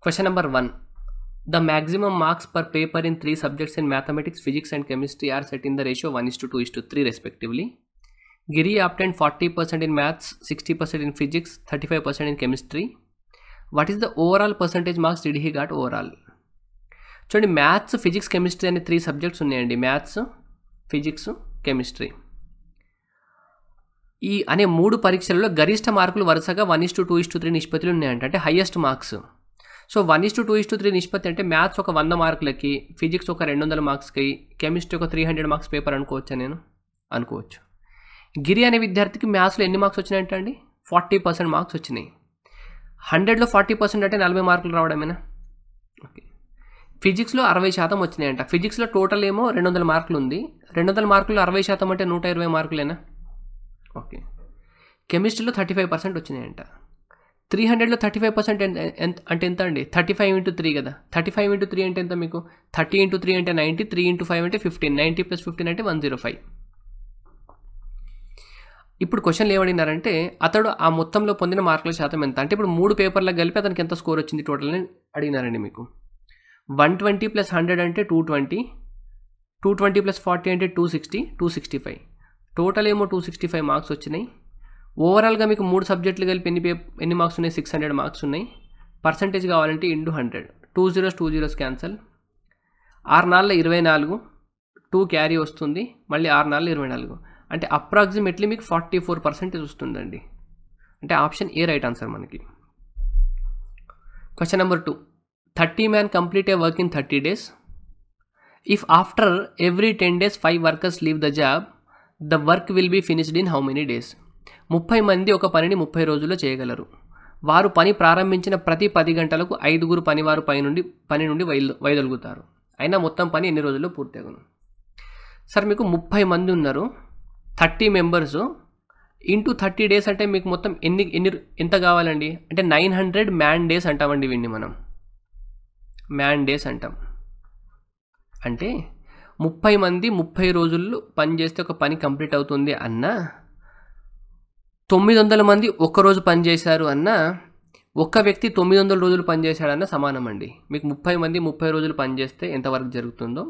Question number 1. The maximum marks per paper in three subjects in mathematics, physics and chemistry are set in the ratio 1 is to 2 is to 3 respectively. Giri obtained 40% in maths, 60% in physics, 35% in chemistry. What is the overall percentage marks did he got overall? చూడండి maths physics chemistry అనే three subjects ఉన్నాయండి maths physics chemistry ఈ అనే మూడు పరీక్షలలో గరిష్ట మార్కులు వరుసగా one is to two is to three నిష్పత్తులు ఉన్నాయంట అంటే highest marks so one is to two is to three నిష్పత్తి అంటే మ్యాథ్స్ ఒక వంద మార్కులకి ఫిజిక్స్ ఒక రెండు వందల మార్క్స్కి కెమిస్ట్రీ ఒక త్రీ హండ్రెడ్ మార్క్స్ పేపర్ అనుకోవచ్చా నేను అనుకోవచ్చు గిరి అనే విద్యార్థికి మ్యాథ్స్లో ఎన్ని మార్క్స్ వచ్చినాయంటే అండి ఫార్టీ పర్సెంట్ మార్క్స్ వచ్చినాయి హండ్రెడ్లో ఫార్టీ పర్సెంట్ అంటే నలభై మార్కులు రావడమేనా ఓకే ఫిజిక్స్లో అరవై శాతం వచ్చినాయంట ఫిజిక్స్లో టోటల్ ఏమో రెండు వందల మార్కులు ఉంది రెండు వందల మార్కులు అరవై శాతం అంటే నూట ఇరవై మార్కులేనా ఓకే కెమిస్ట్రీలో థర్టీ ఫైవ్ పర్సెంట్ వచ్చినాయంట త్రీ హండ్రెడ్లో థర్టీ ఫైవ్ పర్సెంట్ అంటే ఎంత అండి థర్టీ ఫైవ్ ఇంటూ త్రీ కదా థర్టీ ఫైవ్ ఇంటూ త్రీ అంటే ఎంత మీకు థర్టీ ఇంటూ త్రీ అంటే నైంటీ త్రీ ఇంటూ ఫైవ్ అంటే ఫిఫ్టీన్ నైంటీ ప్లస్ ఫిఫ్టీన్ అంటే వన్ జీరో ఫైవ్ ఇప్పుడు క్వశ్చన్లు ఏమడినారంటే అతడు ఆ మొత్తంలో పొందిన మార్కుల శాతం ఎంత అంటే ఇప్పుడు మూడు పేపర్లకు కలిపి అతనికి ఎంత స్కోర్ వచ్చింది టోటల్ అని అడిగినారండి మీకు వన్ ట్వంటీ ప్లస్ హండ్రెడ్ అంటే two twenty two twenty plus forty అంటే two sixty two sixty five total ఏమో టూ సిక్స్టీ ఫైవ్ మార్క్స్ వచ్చినాయి ఓవరాల్గా మీకు మూడు సబ్జెక్టులు కలిపి ఎన్ని పే ఎన్ని మార్క్స్ ఉన్నాయి సిక్స్ హండ్రెడ్ మార్క్స్ ఉన్నాయి పర్సంటేజ్ కావాలంటే into hundred two zeros two zeros cancel ఆరు నాలుగు ఇరవై నాలుగు టూ క్యారీ వస్తుంది మళ్ళీ ఆరు నాలుగు ఇరవై నాలుగు అంటే అప్రాక్సిమేట్లీ మీకు ఫార్టీ ఫోర్ పర్సెంటేజ్ వస్తుందండి అంటే ఆప్షన్ ఏ రైట్ ఆన్సర్ మనకి question number two thirty man complete a work in thirty days if after every ten days five workers leave the job the work will be finished in how many days ముప్పై మంది ఒక పనిని ముప్పై రోజుల్లో చేయగలరు వారు పని ప్రారంభించిన ప్రతి పది గంటలకు ఐదుగురు పనివారు పై నుండి పని నుండి వైల్ వైదొలుగుతారు అయినా మొత్తం పని ఎన్ని రోజుల్లో అవును సార్ మీకు ముప్పై మంది ఉన్నారు thirty members into thirty days అంటే మీకు మొత్తం ఎన్ని ఎన్ని ఎంత కావాలండి అంటే నైన్ హండ్రెడ్ మ్యాన్ డేస్ అంటామండి వీడిని మనం మ్యాన్ డేస్ అంటాం అంటే ముప్పై మంది ముప్పై రోజుల్లో పని చేస్తే ఒక పని కంప్లీట్ అవుతుంది అన్నా తొమ్మిది వందల మంది ఒక్కరోజు పనిచేశారు అన్న ఒక్క వ్యక్తి తొమ్మిది వందల రోజులు పనిచేశాడన్న సమానం అండి మీకు ముప్పై మంది ముప్పై రోజులు పనిచేస్తే ఎంతవరకు జరుగుతుందో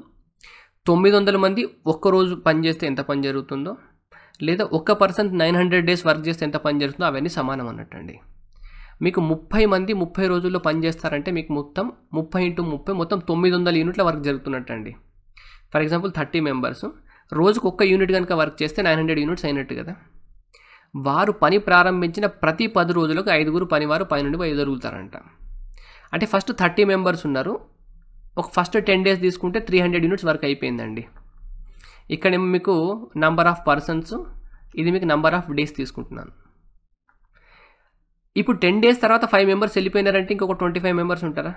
తొమ్మిది వందల మంది ఒక్కరోజు పనిచేస్తే ఎంత పని జరుగుతుందో లేదా ఒక్క person nine hundred days work చేస్తే ఎంత పని జరుగుతుందో అవన్నీ సమానం అన్నట్టండి మీకు ముప్పై మంది ముప్పై రోజుల్లో పని చేస్తారంటే మీకు మొత్తం ముప్పై ఇంటూ ముప్పై మొత్తం తొమ్మిది వందల యూనిట్ల వర్క్ జరుగుతున్నట్టండి ఫర్ ఎగ్జాంపుల్ థర్టీ మెంబర్స్ రోజుకు ఒక్క యూనిట్ కనుక వర్క్ చేస్తే నైన్ హండ్రెడ్ యూనిట్స్ అయినట్టు కదా వారు పని ప్రారంభించిన ప్రతి పది రోజులకు ఐదుగురు పనివారు పై నుండి బయలుదేరుగుతారంట అంటే ఫస్ట్ థర్టీ మెంబర్స్ ఉన్నారు ఒక ఫస్ట్ టెన్ డేస్ తీసుకుంటే త్రీ హండ్రెడ్ యూనిట్స్ వర్క్ అయిపోయిందండి ఇక్కడ మీకు నంబర్ ఆఫ్ పర్సన్స్ ఇది మీకు నంబర్ ఆఫ్ డేస్ తీసుకుంటున్నాను ఇప్పుడు టెన్ డేస్ తర్వాత ఫైవ్ మెంబర్స్ వెళ్ళిపోయినారంటే ఇంకొక ట్వంటీ ఫైవ్ మెంబర్స్ ఉంటారా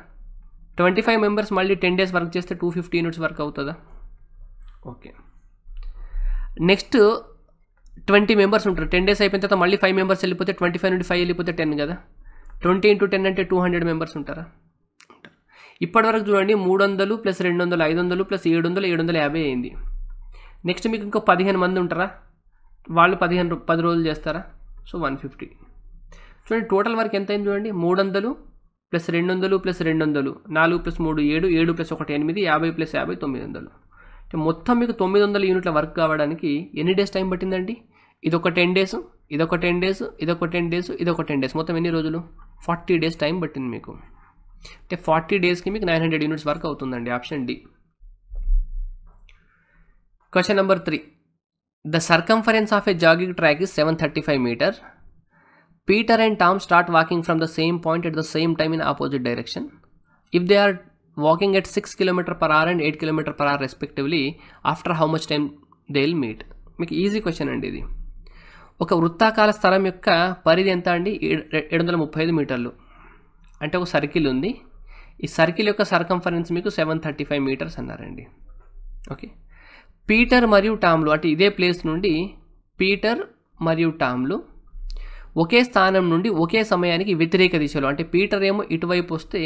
ట్వంటీ ఫైవ్ మెంబర్స్ మళ్ళీ టెన్ డేస్ వర్క్ చేస్తే టూ ఫిఫ్టీ యూనిట్స్ వర్క్ అవుతుందా ఓకే నెక్స్ట్ ట్వంటీ మెంబర్స్ ఉంటారు టెన్ డేస్ అయిపోయిన తర్వాత మళ్ళీ ఫైవ్ మెంబర్స్ వెళ్ళిపోతే ట్వంటీ ఫైవ్ నుండి ఫైవ్ వెళ్ళిపోతే టెన్ కదా ట్వంటీ ఇంటూ టెన్ అంటే టూ హండ్రెడ్ మెంబర్స్ ఉంటారా ఇప్పటివరకు చూడండి మూడు వందలు ప్లస్ రెండు వందలు ఐదు వందలు ప్లస్ ఏడు వందలు ఏడు వందల యాభై అయింది నెక్స్ట్ మీకు ఇంకో పదిహేను మంది ఉంటారా వాళ్ళు పదిహేను పది రోజులు చేస్తారా సో వన్ ఫిఫ్టీ చూడండి టోటల్ వరకు ఎంత అయింది చూడండి మూడు వందలు ప్లస్ రెండు వందలు ప్లస్ రెండు వందలు నాలుగు ప్లస్ మూడు ఏడు ఏడు ప్లస్ ఒకటి ఎనిమిది యాభై ప్లస్ యాభై తొమ్మిది వందలు మొత్తం మీకు తొమ్మిది వందల యూనిట్ల వర్క్ కావడానికి ఎన్ని డేస్ టైం పట్టిందండి ఇదొక టెన్ డేస్ ఇదొక టెన్ డేస్ ఇదొక టెన్ డేస్ ఇదొక టెన్ డేస్ మొత్తం ఎన్ని రోజులు ఫార్టీ డేస్ టైం పట్టింది మీకు అంటే ఫార్టీ డేస్కి మీకు నైన్ హండ్రెడ్ యూనిట్స్ వర్క్ అవుతుందండి option D question number three the circumference of a jogging track is seven thirty five meter Peter and Tom start walking from the same point at the same time in opposite direction if they are at six kilometer per hour and eight kilometer per hour respectively after how much much they will meet మీకు easy question అండి ఇది ఒక వృత్తాకాల స్థలం యొక్క పరిధి ఎంత అండి ఏడు వందల ముప్పై ఐదు మీటర్లు అంటే ఒక సర్కిల్ ఉంది ఈ సర్కిల్ యొక్క సర్కంఫరెన్స్ మీకు సెవెన్ థర్టీ ఫైవ్ మీటర్స్ అన్నారండి ఓకే పీటర్ మరియు టామ్లు అంటే ఇదే ప్లేస్ నుండి పీటర్ మరియు టామ్లు ఒకే స్థానం నుండి ఒకే సమయానికి వ్యతిరేక దిశలో అంటే పీటర్ ఏమో ఇటువైపు వస్తే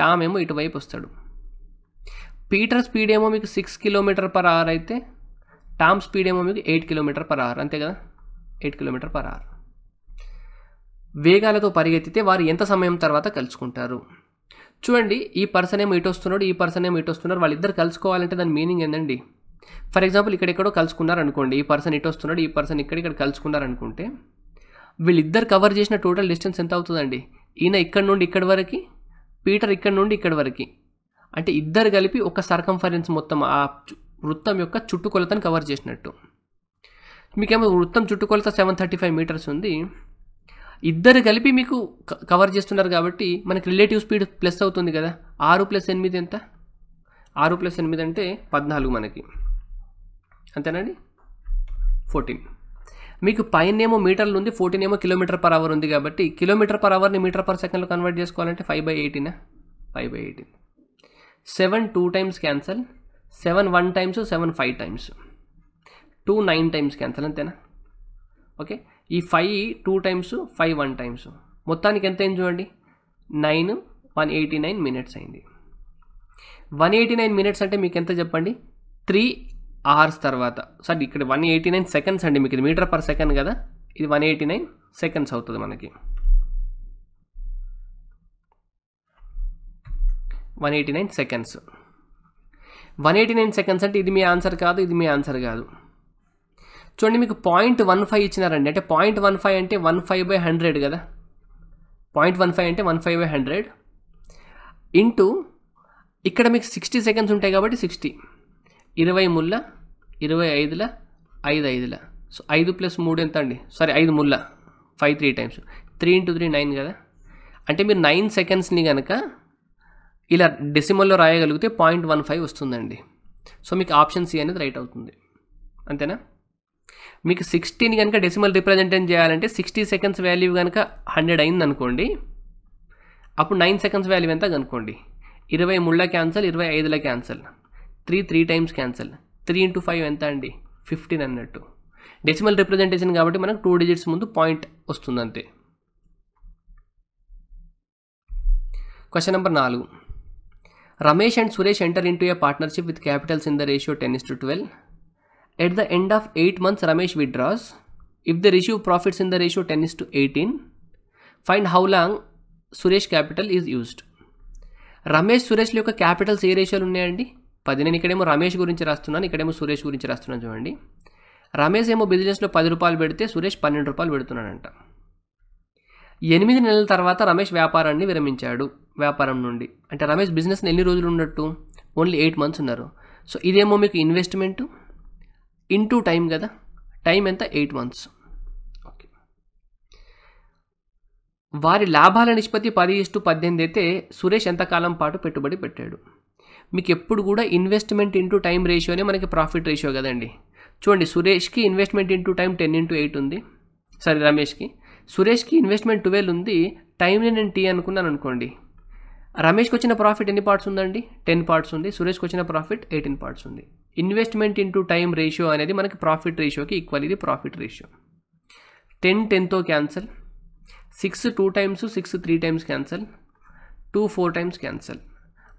టామ్ ఏమో ఇటువైపు వస్తాడు పీటర్ స్పీడ్ ఏమో మీకు సిక్స్ కిలోమీటర్ పర్ అవర్ అయితే టామ్ స్పీడ్ ఏమో మీకు ఎయిట్ కిలోమీటర్ పర్ అవర్ అంతే కదా ఎయిట్ కిలోమీటర్ పర్ అవర్ వేగాలతో పరిగెత్తితే వారు ఎంత సమయం తర్వాత కలుసుకుంటారు చూడండి ఈ పర్సన్ ఏమో ఇటు వస్తున్నాడు ఈ పర్సన్ ఏమో ఇటు వస్తున్నారు వాళ్ళిద్దరు కలుసుకోవాలంటే దాని మీనింగ్ ఏంటండి ఫర్ ఎగ్జాంపుల్ ఇక్కడెక్కడో కలుసుకున్నారు అనుకోండి ఈ పర్సన్ ఇటు వస్తున్నాడు ఈ పర్సన్ ఇక్కడిక్కడ కలుసుకున్నారు అనుకుంటే వీళ్ళిద్దరు కవర్ చేసిన టోటల్ డిస్టెన్స్ ఎంత అవుతుందండి ఈయన ఇక్కడ నుండి ఇక్కడి వరకు పీటర్ ఇక్కడ నుండి ఇక్కడ వరకు అంటే ఇద్దరు కలిపి ఒక సర్కంఫరెన్స్ మొత్తం ఆ వృత్తం యొక్క చుట్టుకొలతను కవర్ చేసినట్టు మీకేమో వృత్తం చుట్టుకొలత సెవెన్ థర్టీ ఫైవ్ మీటర్స్ ఉంది ఇద్దరు కలిపి మీకు కవర్ చేస్తున్నారు కాబట్టి మనకి రిలేటివ్ స్పీడ్ ప్లస్ అవుతుంది కదా ఆరు ప్లస్ ఎనిమిది ఎంత ఆరు ప్లస్ ఎనిమిది అంటే పద్నాలుగు మనకి అంతేనండి ఫోర్టీన్ మీకు పైన ఏమో మీటర్లు ఉంది ఫోర్టీన్ ఏమో కిలోమీటర్ పర్ అవర్ ఉంది కాబట్టి కిలోమీటర్ పర్ అవర్ని మీటర్ పర్ సెకండ్లో కన్వర్ట్ చేసుకోవాలంటే ఫైవ్ బై ఎయిటీనా five by eighteen seven two times cancel seven one times seven five times two nine times cancel అంతేనా ఓకే ఈ five two times five one times మొత్తానికి ఎంత అయింది చూడండి nine one eighty nine minutes అయింది one eighty nine minutes అంటే మీకు ఎంత చెప్పండి త్రీ అవర్స్ తర్వాత సరే ఇక్కడ వన్ ఎయిటీ నైన్ సెకండ్స్ అండి మీకు ఇది మీటర్ పర్ సెకండ్ కదా ఇది వన్ ఎయిటీ నైన్ సెకండ్స్ అవుతుంది మనకి one eighty nine seconds one eighty nine seconds అంటే ఇది మీ ఆన్సర్ కాదు ఇది మీ ఆన్సర్ కాదు చూడండి మీకు పాయింట్ వన్ ఫైవ్ ఇచ్చినారండి అంటే పాయింట్ వన్ ఫైవ్ అంటే వన్ ఫైవ్ బై హండ్రెడ్ కదా పాయింట్ వన్ ఫైవ్ అంటే one five by hundred into ఇక్కడ మీకు సిక్స్టీ సెకండ్స్ ఉంటాయి కాబట్టి సిక్స్టీ ఇరవై ముళ్ళ ఇరవై ఐదుల ఐదు ఐదుల సో ఐదు ప్లస్ మూడు ఎంత అండి సారీ ఐదు ముళ్ళ five three times three into three nine కదా అంటే మీరు నైన్ సెకండ్స్ని కనుక ఇలా డెసిమల్లో రాయగలిగితే పాయింట్ వన్ ఫైవ్ వస్తుందండి సో మీకు ఆప్షన్ సి అనేది రైట్ అవుతుంది అంతేనా మీకు సిక్స్టీని కనుక డెసిమల్ రిప్రజెంటేషన్ చేయాలంటే సిక్స్టీ సెకండ్స్ వాల్యూ కనుక హండ్రెడ్ అయింది అనుకోండి అప్పుడు నైన్ సెకండ్స్ వాల్యూ ఎంత కనుకోండి ఇరవై ముళ్ళ క్యాన్సల్ ఇరవై ఐదుల cancel three three times cancel three into five ఎంత అండి ఫిఫ్టీన్ అన్నట్టు డెసిమల్ రిప్రజెంటేషన్ కాబట్టి మనకు టూ డిజిట్స్ ముందు పాయింట్ వస్తుంది అంతే క్వశ్చన్ నెంబర్ నాలుగు Ramesh and Suresh enter into a partnership with capitals in the ratio ten is to twelve at the end of eight months Ramesh withdraws if the receive profits in the ratio ten is to eighteen find how long Suresh capital is used Ramesh Suresh యొక్క capitals ఏ రేషియోలు ఉన్నాయండి పది నేను ఇక్కడేమో రమేష్ గురించి రాస్తున్నాను ఇక్కడేమో సురేష్ గురించి రాస్తున్నాను చూడండి రమేష్ ఏమో బిజినెస్లో పది రూపాయలు పెడితే సురేష్ పన్నెండు రూపాయలు పెడుతున్నాడంట ఎనిమిది నెలల తర్వాత రమేష్ వ్యాపారాన్ని విరమించాడు వ్యాపారం నుండి అంటే రమేష్ బిజినెస్ని ఎన్ని రోజులు ఉన్నట్టు ఓన్లీ ఎయిట్ మంత్స్ ఉన్నారు సో ఇదేమో మీకు ఇన్వెస్ట్మెంట్ ఇంటూ టైం కదా టైం ఎంత ఎయిట్ మంత్స్ ఓకే వారి లాభాల నిష్పత్తి పది ఇస్టు పద్దెనిమిది అయితే సురేష్ ఎంతకాలం పాటు పెట్టుబడి పెట్టాడు మీకు ఎప్పుడు కూడా ఇన్వెస్ట్మెంట్ ఇంటూ టైం రేషియోనే మనకి ప్రాఫిట్ రేషియో కదండి చూడండి సురేష్కి investment into time ten into eight ఉంది సారీ రమేష్కి సురేష్కి ఇన్వెస్ట్మెంట్ ట్వెల్వ్ ఉంది టైంని నేను టీ అనుకున్నాను అనుకోండి రమేష్కి వచ్చిన ప్రాఫిట్ ఎన్ని పార్ట్స్ ఉందండి టెన్ పార్ట్స్ ఉంది సురేష్కి వచ్చిన ప్రాఫిట్ ఎయిటీన్ పార్ట్స్ ఉంది ఇన్వెస్ట్మెంట్ ఇంటూ టైం రేషియో అనేది మనకి ప్రాఫిట్ రేషియోకి ఈక్వల్ ఇది ప్రాఫిట్ రేషియో టెన్ టెన్తో cancel six two times six three times cancel two four times cancel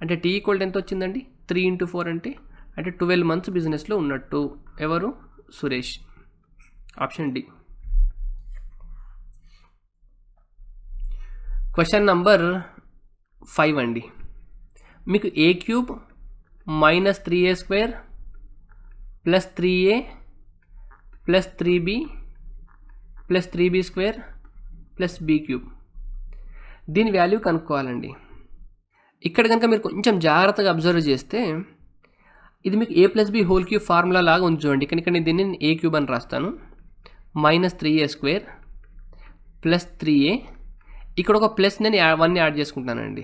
అంటే టీ ఈక్వల్ ఎంత వచ్చిందండి త్రీ ఇంటూ ఫోర్ అంటే అంటే ట్వెల్వ్ మంత్స్ బిజినెస్లో ఉన్నట్టు ఎవరు Suresh option D question number five అండి మీకు A cube minus three A square plus three A plus three B plus three B square plus B cube దీని వాల్యూ కనుక్కోవాలండి ఇక్కడ కనుక మీరు కొంచెం జాగ్రత్తగా అబ్జర్వ్ చేస్తే ఇది మీకు A plus B whole cube formula లాగా ఉంది చూడండి ఇక్కడ ఇక్కడ నేను దీన్ని ఏ క్యూబ్ అని రాస్తాను minus three A square plus three A ఇక్కడ ఒక ప్లస్ నేను వన్ యాడ్ చేసుకుంటానండి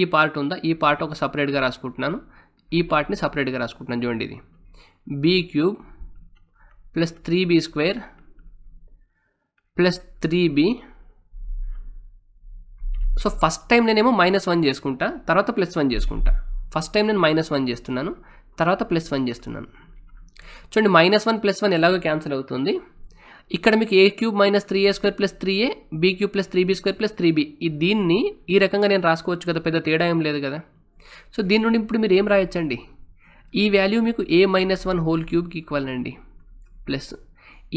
ఈ పార్ట్ ఉందా ఈ పార్ట్ ఒక సపరేట్గా రాసుకుంటున్నాను ఈ పార్ట్ని సపరేట్గా రాసుకుంటున్నాను చూడండి ఇది B cube plus three B square plus three B so first time నేనేమో మైనస్ వన్ చేసుకుంటా తర్వాత ప్లస్ వన్ చేసుకుంటా ఫస్ట్ టైం నేను మైనస్ వన్ చేస్తున్నాను తర్వాత ప్లస్ వన్ చేస్తున్నాను చూడండి మైనస్ వన్ ప్లస్ వన్ ఎలాగో క్యాన్సిల్ అవుతుంది ఇక్కడ మీకు A cube minus three A square plus three A B cube plus three B square plus three B ఈ దీన్ని ఈ రకంగా నేను రాసుకోవచ్చు కదా పెద్ద తేడా ఏం లేదు కదా సో దీని నుండి ఇప్పుడు మీరు ఏం రాయొచ్చండి ఈ వాల్యూ మీకు ఏ మైనస్ వన్ హోల్ క్యూబ్కి ఈక్వల్ అండి ప్లస్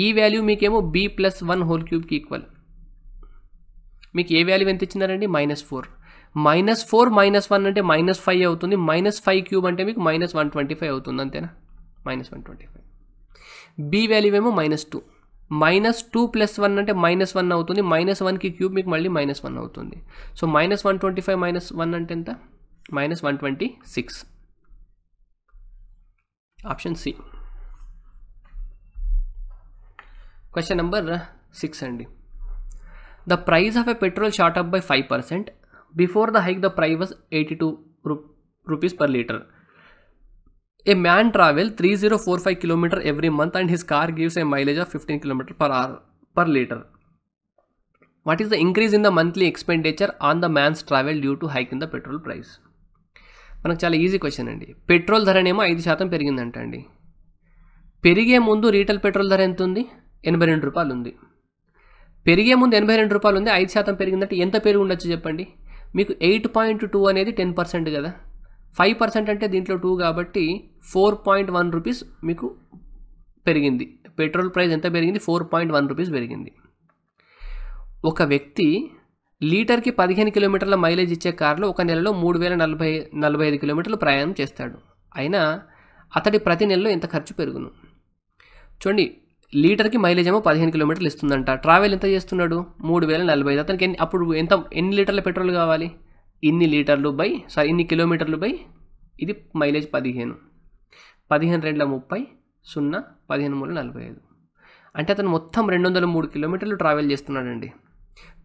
ఈ వాల్యూ మీకేమో బీ ప్లస్ వన్ హోల్ క్యూబ్కి ఈక్వల్ మీకు ఏ వాల్యూ ఎంత ఇచ్చినారండి minus four minus four minus one అంటే మైనస్ ఫైవ్ అవుతుంది మైనస్ ఫైవ్ క్యూబ్ అంటే మీకు మైనస్ వన్ ట్వంటీ ఫైవ్ అవుతుంది అంతేనా minus one twenty five B value ఏమో minus two minus two plus one అంటే మైనస్ వన్ అవుతుంది మైనస్ వన్కి క్యూబ్ మీకు మళ్ళీ మైనస్ వన్ అవుతుంది so minus one twenty five minus one అంటే ఎంత minus one twenty six option C question number six అండి The price of a petrol shot up by 5%. Before the hike, the price was 82 rupees per liter. A man travels 3045 km every month and his car gives a mileage of 15 km per hour per liter. What is the increase in the monthly expenditure on the man's travel due to hike in the petrol price? మనకు చాలా easy question అండి petrol ధరనేమో ఐదు శాతం పెరిగిందంట అండి పెరిగే ముందు రీటైల్ పెట్రోల్ ధర ఎంత ఉంది ఎనభై రెండు రూపాయలు ఉంది పెరిగే ముందు ఎనభై రెండు రూపాయలు ఉంది ఐదు శాతం పెరిగిందంటే ఎంత పెరిగి ఉండొచ్చు చెప్పండి మీకు ఎయిట్ పాయింట్ టూ అనేది టెన్ పర్సెంట్ కదా ఫైవ్ పర్సెంట్ అంటే దీంట్లో టూ కాబట్టి ఫోర్ పాయింట్ వన్ రూపీస్ మీకు పెరిగింది పెట్రోల్ ప్రైస్ ఎంత పెరిగింది ఫోర్ పాయింట్ వన్ రూపీస్ పెరిగింది ఒక వ్యక్తి లీటర్కి పదిహేను కిలోమీటర్ల మైలేజ్ ఇచ్చే కారులో ఒక నెలలో మూడు వేల నలభై నలభై ఐదు కిలోమీటర్లు ప్రయాణం చేస్తాడు అయినా అతడి ప్రతి నెలలో ఎంత ఖర్చు పెరుగును చూడండి లీటర్కి మైలేజ్ ఏమో పదిహేను కిలోమీటర్లు ఇస్తుందంట ట్రావెల్ ఎంత చేస్తున్నాడు మూడు వేల నలభై ఐదు అతనికి ఎన్ని అప్పుడు ఎంత ఎన్ని లీటర్ల పెట్రోల్ కావాలి ఇన్ని లీటర్లు బై సారీ ఇన్ని కిలోమీటర్లు బై ఇది మైలేజ్ పదిహేను పదిహేను రెండుల ముప్పై సున్నా పదిహేను మూడు నలభై ఐదు అంటే అతను మొత్తం రెండు వందల మూడు కిలోమీటర్లు ట్రావెల్ చేస్తున్నాడండి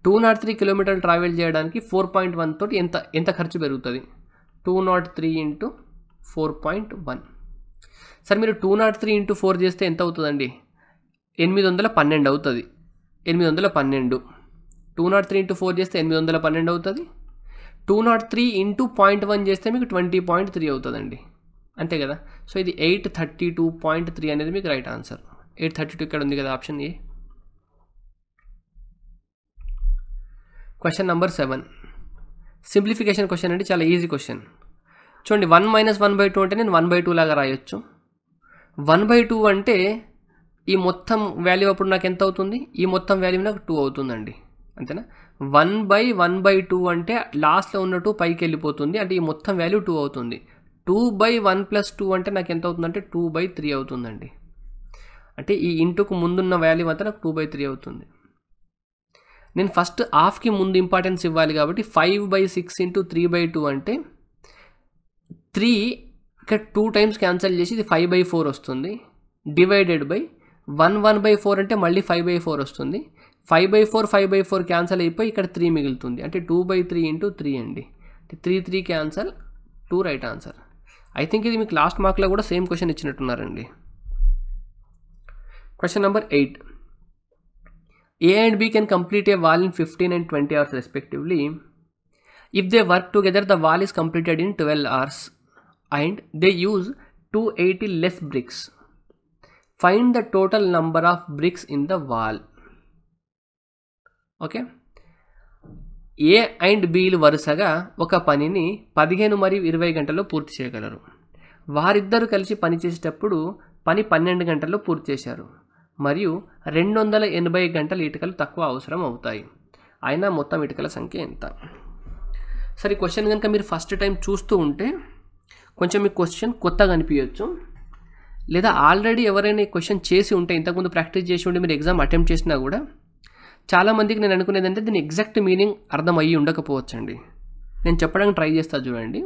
టూ నాట్ త్రీ కిలోమీటర్లు ట్రావెల్ చేయడానికి ఫోర్ పాయింట్ వన్ తోటి ఎంత ఎంత ఖర్చు పెరుగుతుంది two nought three into four point one sir మీరు two nought three into four చేస్తే ఎంత అవుతుందండి ఎనిమిది వందల పన్నెండు అవుతుంది ఎనిమిది వందల పన్నెండు two nought three into four చేస్తే ఎనిమిది వందల పన్నెండు అవుతుంది two nought three into point one చేస్తే మీకు ట్వంటీ పాయింట్ త్రీ అవుతుందండి అంతే కదా సో ఇది eight thirty two point three అనేది మీకు right answer eight thirty two ఇక్కడ ఉంది కదా option A question number seven simplification question అండి చాలా ఈజీ క్వశ్చన్ చూడండి one minus one by two అంటే నేను వన్ బై టూ లాగా రాయొచ్చు వన్ బై టూ అంటే ఈ మొత్తం వాల్యూ అప్పుడు నాకు ఎంత అవుతుంది ఈ మొత్తం వాల్యూ నాకు టూ అవుతుందండి అంతేనా one by one by two అంటే లాస్ట్లో ఉన్న టూ పైకి వెళ్ళిపోతుంది అంటే ఈ మొత్తం వాల్యూ టూ అవుతుంది two by one plus two అంటే నాకు ఎంత అవుతుందంటే టూ బై త్రీ అవుతుందండి అంటే ఈ ఇంటుకు ముందున్న వాల్యూ అంతా నాకు టూ బై త్రీ అవుతుంది నేను ఫస్ట్ హాఫ్కి ముందు ఇంపార్టెన్స్ ఇవ్వాలి కాబట్టి five by six into three by two అంటే త్రీ ఇక్కడ టూ టైమ్స్ క్యాన్సిల్ చేసి ఇది ఫైవ్ బై ఫోర్ వస్తుంది divided by one one by four అంటే మళ్ళీ ఫైవ్ బై ఫోర్ వస్తుంది five by four five by four cancel అయిపోయి ఇక్కడ త్రీ మిగులుతుంది అంటే two by three into three అండి three three cancel two right answer I think ఇది మీకు లాస్ట్ మార్క్లో కూడా సేమ్ క్వశ్చన్ ఇచ్చినట్టున్నారండి question number eight A and B can complete a wall in fifteen and twenty hours respectively if they work together the wall is completed in twelve hours and they use two eighty less bricks find the total number of bricks in the wall okay A and బీలు వరుసగా ఒక పనిని పదిహేను మరియు ఇరవై గంటల్లో పూర్తి చేయగలరు వారిద్దరూ కలిసి పనిచేసేటప్పుడు పని పన్నెండు గంటల్లో పూర్తి చేశారు మరియు రెండు వందల ఎనభై గంటల ఇటుకలు తక్కువ అవసరం అవుతాయి అయినా మొత్తం ఇటుకల సంఖ్య ఎంత సరే క్వశ్చన్ కనుక మీరు ఫస్ట్ టైం చూస్తూ ఉంటే కొంచెం మీ క్వశ్చన్ కొత్తగా అనిపించవచ్చు లేదా ఆల్రెడీ ఎవరైనా క్వశ్చన్ చేసి ఉంటే ఇంతకుముందు ప్రాక్టీస్ చేసి ఉండి మీరు ఎగ్జామ్ అటెంప్ట్ చేసినా కూడా చాలామందికి నేను అనుకునేది అంటే దీని ఎగ్జాక్ట్ మీనింగ్ అర్థం అయ్యి ఉండకపోవచ్చండి నేను చెప్పడానికి ట్రై చేస్తాను చూడండి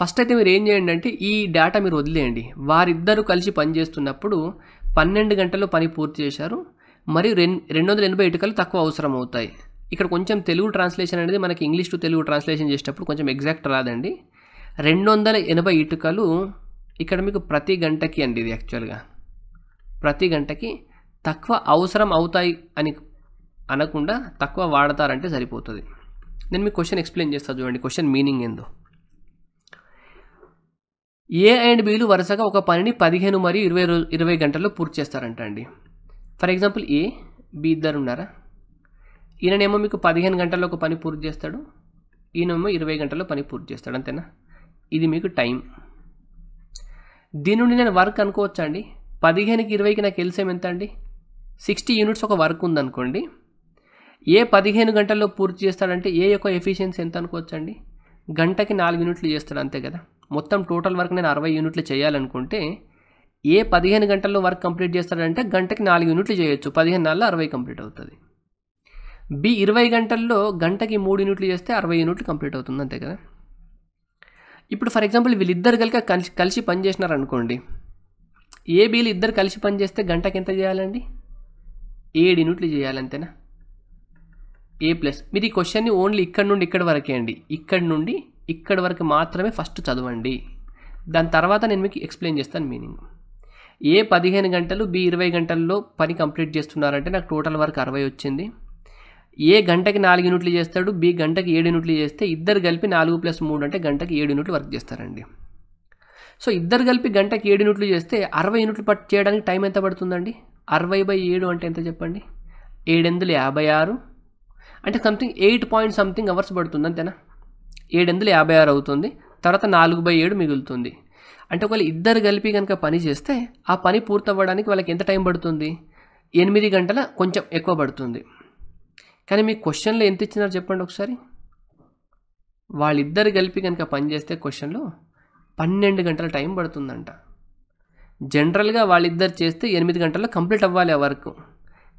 ఫస్ట్ అయితే మీరు ఏం చేయండి అంటే ఈ డేటా మీరు వదిలేయండి వారిద్దరూ కలిసి పనిచేస్తున్నప్పుడు పన్నెండు గంటల్లో పని పూర్తి చేశారు మరియు రెండు రెండు వందల ఎనభై ఇటుకలు తక్కువ అవసరం అవుతాయి ఇక్కడ కొంచెం తెలుగు ట్రాన్స్లేషన్ అనేది మనకి ఇంగ్లీష్ టు తెలుగు ట్రాన్స్లేషన్ చేసేటప్పుడు కొంచెం ఎగ్జాక్ట్ రాదండి రెండు వందల ఎనభై ఇటుకలు ఇక్కడ మీకు ప్రతి గంటకి అండి ఇది యాక్చువల్గా ప్రతి గంటకి తక్కువ అవసరం అవుతాయి అని అనకుండా తక్కువ వాడతారంటే సరిపోతుంది నేను మీకు క్వశ్చన్ ఎక్స్ప్లెయిన్ చేస్తాను చూడండి క్వశ్చన్ మీనింగ్ ఏందో ఏ అండ్ బీలు వరుసగా ఒక పనిని పదిహేను మరియు ఇరవై రోజు ఇరవై గంటల్లో పూర్తి చేస్తారంట అండి ఫర్ ఎగ్జాంపుల్ ఏ బి ఇద్దరు ఉన్నారా ఈయననేమో మీకు పదిహేను గంటల్లో ఒక పని పూర్తి చేస్తాడు ఈయనేమో ఇరవై గంటల్లో పని పూర్తి చేస్తాడు అంతేనా ఇది మీకు టైం దీని నుండి నేను వర్క్ అనుకోవచ్చు అండి పదిహేనుకి ఇరవైకి నాకు ఎల్సేం ఎంత అండి సిక్స్టీ యూనిట్స్ ఒక వర్క్ ఉందనుకోండి ఏ పదిహేను గంటల్లో పూర్తి చేస్తాడంటే ఏ యొక్క ఎఫిషియన్సీ ఎంత అనుకోవచ్చండి గంటకి నాలుగు యూనిట్లు చేస్తాడు అంతే కదా మొత్తం టోటల్ వర్క్ నేను అరవై యూనిట్లు చేయాలనుకుంటే ఏ పదిహేను గంటల్లో వర్క్ కంప్లీట్ చేస్తాడంటే గంటకి నాలుగు యూనిట్లు చేయొచ్చు పదిహేను నాలుగు అరవై కంప్లీట్ అవుతుంది బి ఇరవై గంటల్లో గంటకి మూడు యూనిట్లు చేస్తే అరవై యూనిట్లు కంప్లీట్ అవుతుంది అంతే కదా ఇప్పుడు ఫర్ ఎగ్జాంపుల్ వీళ్ళిద్దరు కలిసి కలిసి కలిసి పనిచేసినారనుకోండి ఏబీలు ఇద్దరు కలిసి పనిచేస్తే గంటకి ఎంత చేయాలండి ఏడు యూనిట్లు చేయాలంతేనా ఏ ప్లస్ మీరు ఈ క్వశ్చన్ని ఓన్లీ ఇక్కడ నుండి ఇక్కడ వరకే అండి ఇక్కడ నుండి ఇక్కడ వరకు మాత్రమే ఫస్ట్ చదవండి దాని తర్వాత నేను మీకు ఎక్స్ప్లెయిన్ చేస్తాను మీనింగ్ ఏ పదిహేను గంటలు బి ఇరవై గంటల్లో పని కంప్లీట్ చేస్తున్నారంటే నాకు టోటల్ వరకు అరవై వచ్చింది ఏ గంటకి నాలుగు యూనిట్లు చేస్తాడు బి గంటకి ఏడు యూనిట్లు చేస్తే ఇద్దరు కలిపి నాలుగు ప్లస్ మూడు అంటే గంటకి ఏడు యూనిట్లు వర్క్ చేస్తారండి సో ఇద్దరు కలిపి గంటకి ఏడు యూనిట్లు చేస్తే అరవై యూనిట్లు పట్ చేయడానికి టైం ఎంత పడుతుందండి అరవై బై ఏడు అంటే ఎంత చెప్పండి ఏడెందులు యాభై ఆరు అంటే something eight point something hours పడుతుంది అంతేనా ఏడెందులు యాభై ఆరు అవుతుంది తర్వాత నాలుగు బై ఏడు మిగులుతుంది అంటే ఒకవేళ ఇద్దరు కలిపి కనుక పని చేస్తే ఆ పని పూర్తవ్వడానికి వాళ్ళకి ఎంత టైం పడుతుంది ఎనిమిది గంటల కొంచెం ఎక్కువ పడుతుంది కానీ మీ క్వశ్చన్లో ఎంత ఇచ్చినారు చెప్పండి ఒకసారి వాళ్ళిద్దరు కలిపి కనుక పనిచేస్తే క్వశ్చన్లో పన్నెండు గంటల టైం పడుతుందంట జనరల్గా వాళ్ళిద్దరు చేస్తే ఎనిమిది గంటల్లో కంప్లీట్ అవ్వాలి ఆ వర్క్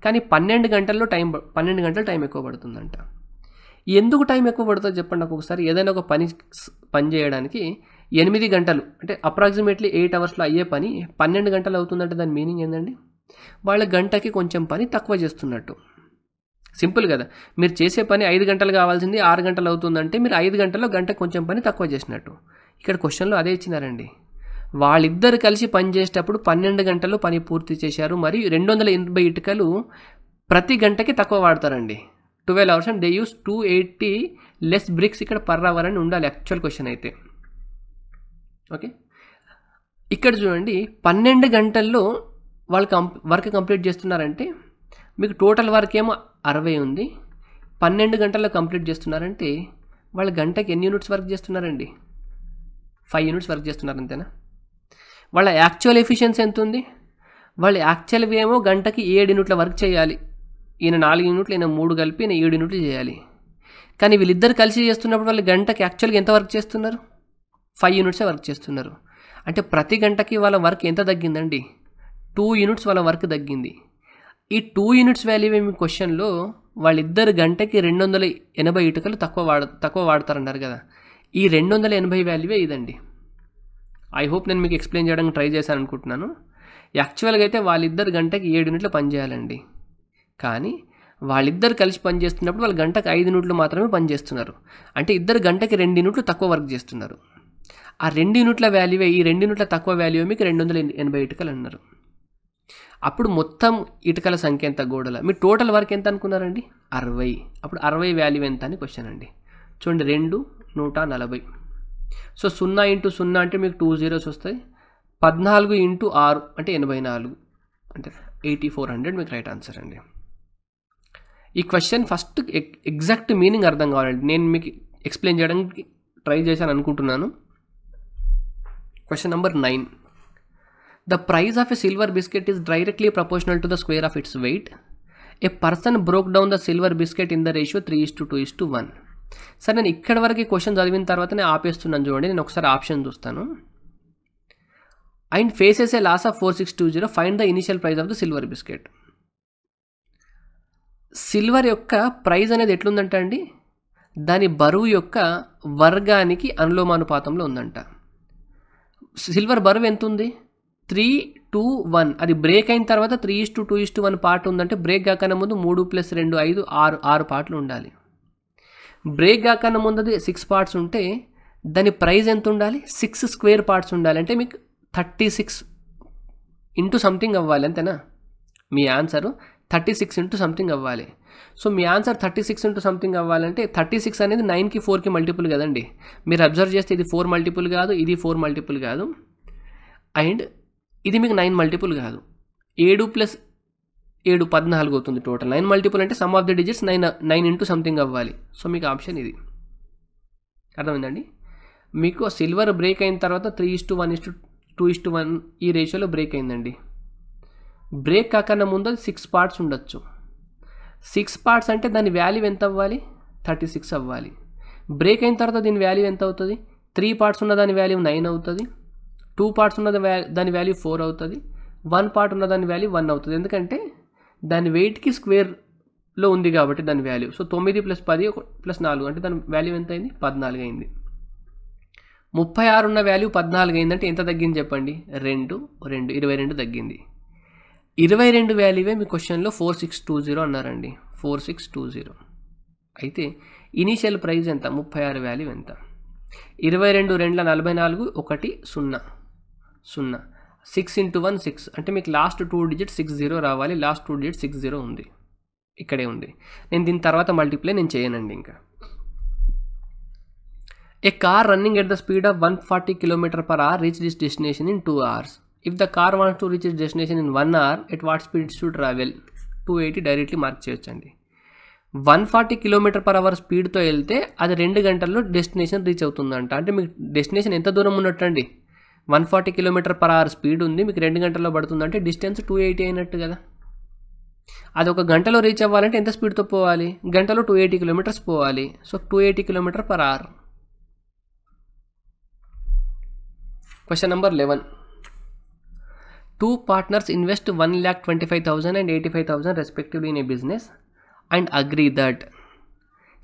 కానీ పన్నెండు గంటల్లో టైం పన్నెండు గంటల టైం ఎక్కువ పడుతుందంట ఎందుకు టైం ఎక్కువ పడుతుందో చెప్పండి ఒకసారి ఏదైనా ఒక పని పని చేయడానికి ఎనిమిది గంటలు అంటే అప్రాక్సిమేట్లీ ఎయిట్ అవర్స్లో అయ్యే పని పన్నెండు గంటలు అవుతుందంటే దాని మీనింగ్ ఏంటండి వాళ్ళ గంటకి కొంచెం పని తక్కువ చేస్తున్నట్టు సింపుల్ కదా మీరు చేసే పని ఐదు గంటలు కావాల్సింది ఆరు గంటలు అవుతుందంటే మీరు ఐదు గంటల్లో గంట కొంచెం పని తక్కువ చేసినట్టు ఇక్కడ క్వశ్చన్లో అదే ఇచ్చినారండి వాళ్ళిద్దరు కలిసి పని చేసేటప్పుడు పన్నెండు గంటలు పని పూర్తి చేశారు మరియు రెండు వందల ఎనభై ఇటుకలు ప్రతి గంటకి తక్కువ వాడతారండి twelve hours and they use two eighty less bricks ఇక్కడ పర్ అవర్ అని ఉండాలి యాక్చువల్ క్వశ్చన్ అయితే ఓకే ఇక్కడ చూడండి పన్నెండు గంటల్లో వాళ్ళు కంప్ వర్క్ కంప్లీట్ చేస్తున్నారంటే మీకు టోటల్ వర్క్ ఏమో అరవై ఉంది పన్నెండు గంటల్లో కంప్లీట్ చేస్తున్నారంటే వాళ్ళు గంటకి ఎన్ని యూనిట్స్ వర్క్ చేస్తున్నారండి ఫైవ్ యూనిట్స్ వర్క్ చేస్తున్నారు అంతేనా వాళ్ళ యాక్చువల్ ఎఫిషియన్సీ ఎంత ఉంది వాళ్ళు యాక్చువల్ ఏమో గంటకి ఏడు యూనిట్ల వర్క్ చేయాలి ఈయన నాలుగు యూనిట్లు ఈయన మూడు కలిపి ఈయన ఏడు యూనిట్లు చేయాలి కానీ వీళ్ళిద్దరు కలిసి చేస్తున్నప్పుడు వాళ్ళు గంటకి యాక్చువల్గా ఎంత వర్క్ చేస్తున్నారు ఫైవ్ యూనిట్సే వర్క్ చేస్తున్నారు అంటే ప్రతి గంటకి వాళ్ళ వర్క్ ఎంత తగ్గిందండి టూ యూనిట్స్ వాళ్ళ వర్క్ తగ్గింది ఈ టూ యూనిట్స్ వాల్యూ ఏమి క్వశ్చన్లో వాళ్ళిద్దరు గంటకి రెండు వందల ఎనభై ఇటుకలు తక్కువ వాడ తక్కువ వాడతారన్నారు కదా ఈ రెండు వందల ఎనభై వాల్యూవే ఇదండి ఐ హోప్ నేను మీకు ఎక్స్ప్లెయిన్ చేయడానికి ట్రై చేశాను అనుకుంటున్నాను యాక్చువల్గా అయితే వాళ్ళిద్దరు గంటకి ఏడు యూనిట్లు పనిచేయాలండి కానీ వాళ్ళిద్దరు కలిసి పనిచేస్తున్నప్పుడు వాళ్ళు గంటకు ఐదు యూనిట్లు మాత్రమే పనిచేస్తున్నారు అంటే ఇద్దరు గంటకి రెండు యూనిట్లు తక్కువ వర్క్ చేస్తున్నారు ఆ రెండు యూనిట్ల వాల్యూవే ఈ రెండు యూనిట్ల తక్కువ వాల్యూ మీకు రెండు వందల ఎనభై ఇటుకలు అన్నారు అప్పుడు మొత్తం ఇటుకల సంఖ్య ఎంత గోడల మీరు టోటల్ వర్క్ ఎంత అనుకున్నారండి అరవై అప్పుడు అరవై వాల్యూ ఎంత అని క్వశ్చన్ అండి చూడండి రెండు నూట నలభై సో సున్నా ఇంటూ సున్నా అంటే మీకు టూ జీరోస్ వస్తాయి పద్నాలుగు ఇంటూ ఆరు అంటే ఎనభై నాలుగు అంటే ఎయిటీ ఫోర్ హండ్రెడ్ మీకు రైట్ ఆన్సర్ అండి ఈ క్వశ్చన్ ఫస్ట్ ఎగ్జాక్ట్ మీనింగ్ అర్థం కావాలండి నేను మీకు ఎక్స్ప్లెయిన్ చేయడానికి ట్రై చేశాను అనుకుంటున్నాను question number nine the price of a silver biscuit is directly proportional to the square of its weight a person broke down the silver biscuit in the ratio three is to two is to one sir నేను ఇక్కడ వరకు question చదివిన తర్వాత నేను ఆపేస్తున్నాను చూడండి నేను ఒకసారి option చూస్తాను and faces a loss of four six two zero find the initial price of the silver biscuit silver యొక్క ప్రైజ్ అనేది ఎట్లుందంట అండి దాని బరువు యొక్క వర్గానికి అనులోమానుపాతంలో ఉందంట సిల్వర్ బరువు ఎంత ఉంది త్రీ టూ వన్ అది బ్రేక్ అయిన తర్వాత three is to two is to one part ఉందంటే బ్రేక్ కాకనే ముందు మూడు ప్లస్ రెండు ఐదు ఆరు ఆరు పార్ట్లు ఉండాలి బ్రేక్ కాకనే ముందు అది సిక్స్ పార్ట్స్ ఉంటే దాని ప్రైస్ ఎంత ఉండాలి సిక్స్ స్క్వేర్ పార్ట్స్ ఉండాలి అంటే మీకు థర్టీ సిక్స్ ఇంటూ సంథింగ్ అవ్వాలి అంతేనా మీ answer thirty six into something అవ్వాలి సో మీ answer thirty six into something అవ్వాలంటే థర్టీ సిక్స్ అనేది నైన్కి ఫోర్కి మల్టిపుల్ కదండి మీరు అబ్జర్వ్ చేస్తే ఇది ఫోర్ మల్టిపుల్ కాదు ఇది ఫోర్ మల్టిపుల్ కాదు అండ్ ఇది మీకు నైన్ మల్టిపుల్ కాదు ఏడు ప్లస్ ఏడు పద్నాలుగు అవుతుంది టోటల్ నైన్ మల్టిపుల్ అంటే sum of the digits nine nine into something అవ్వాలి సో మీకు ఆప్షన్ ఇది అర్థమైందండి మీకు సిల్వర్ బ్రేక్ అయిన తర్వాత three is to one is to two is to one ఈ రేషియోలో బ్రేక్ అయిందండి బ్రేక్ కాకుండా ముందు సిక్స్ పార్ట్స్ ఉండొచ్చు సిక్స్ పార్ట్స్ అంటే దాని వాల్యూ ఎంత అవ్వాలి థర్టీ సిక్స్ అవ్వాలి బ్రేక్ అయిన తర్వాత దీని వాల్యూ ఎంత అవుతుంది త్రీ పార్ట్స్ ఉన్న దాని వాల్యూ నైన్ అవుతుంది టూ పార్ట్స్ ఉన్న దాని వాల్యూ ఫోర్ అవుతుంది వన్ పార్ట్ ఉన్న దాని వాల్యూ వన్ అవుతుంది ఎందుకంటే దాని వెయిట్కి స్క్వేర్లో ఉంది కాబట్టి దాని వాల్యూ సో తొమ్మిది ప్లస్ పది ప్లస్ నాలుగు అంటే దాని వాల్యూ ఎంత అయింది పద్నాలుగు అయింది ముప్పై ఆరు ఉన్న వాల్యూ పద్నాలుగు అయిందంటే ఎంత తగ్గింది చెప్పండి రెండు రెండు ఇరవై రెండు తగ్గింది ఇరవై రెండు వాల్యూవే మీ క్వశ్చన్లో ఫోర్ సిక్స్ టూ జీరో అన్నారండి ఫోర్ సిక్స్ టూ జీరో అయితే ఇనీషియల్ ప్రైస్ ఎంత ముప్పై ఆరు వాల్యూ ఎంత ఇరవై రెండు రెండుల నలభై నాలుగు ఒకటి సున్నా సున్నా సిక్స్ ఇంటూ వన్ సిక్స్ అంటే మీకు last two digit six zero రావాలి last two digit six zero ఉంది ఇక్కడే ఉంది నేను దీని తర్వాత మల్టిప్లై నేను చేయనండి ఇంకా a car running at the speed of one forty kilometer per hour reach this destination in two hours if the car wants to reach is destination in one hour at what speed to travel two eighty directly mark చేయొచ్చండి one forty kilometer per hour స్పీడ్తో వెళ్తే అది రెండు గంటల్లో destination reach అవుతుందంట అంటే మీకు destination ఎంత దూరం ఉన్నట్టండి one forty kilometer per hour speed ఉంది మీకు రెండు గంటల్లో పడుతుందంటే డిస్టెన్స్ టూ ఎయిటీ అయినట్టు కదా అది ఒక గంటలో రీచ్ అవ్వాలంటే ఎంత స్పీడ్తో పోవాలి గంటలో టూ ఎయిటీ కిలోమీటర్స్ పోవాలి so two eighty kilometer per hour question number eleven two partners invest one lakh twenty five thousand and eighty five thousand respectively in a business and agree that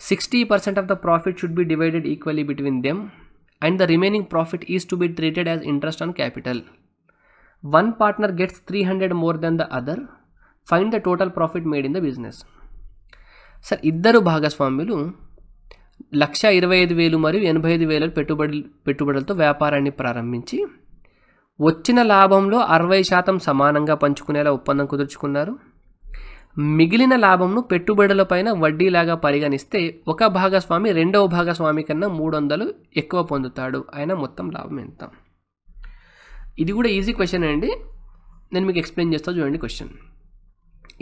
sixty percent of the profit should be divided equally between them and the remaining profit is to be treated as interest on capital. One partner gets 300 more than the other. Find the total profit made in the business. Sir ఇద్దరు భాగస్వాములు లక్ష ఇరవై ఐదు వేలు మరియు ఎనభై ఐదు వేల పెట్టుబడి పెట్టుబడులతో వ్యాపారాన్ని ప్రారంభించి వచ్చిన లాభంలో అరవై శాతం సమానంగా పంచుకునేలా ఒప్పందం కుదుర్చుకున్నారు మిగిలిన లాభంను పెట్టుబడులపైన వడ్డీలాగా పరిగణిస్తే ఒక భాగస్వామి రెండవ భాగస్వామి కన్నా మూడు వందలు ఎక్కువ పొందుతాడు ఆయన మొత్తం లాభం ఎంత ఇది కూడా ఈజీ క్వశ్చన్ అండి నేను మీకు ఎక్స్ప్లెయిన్ చేస్తా చూడండి క్వశ్చన్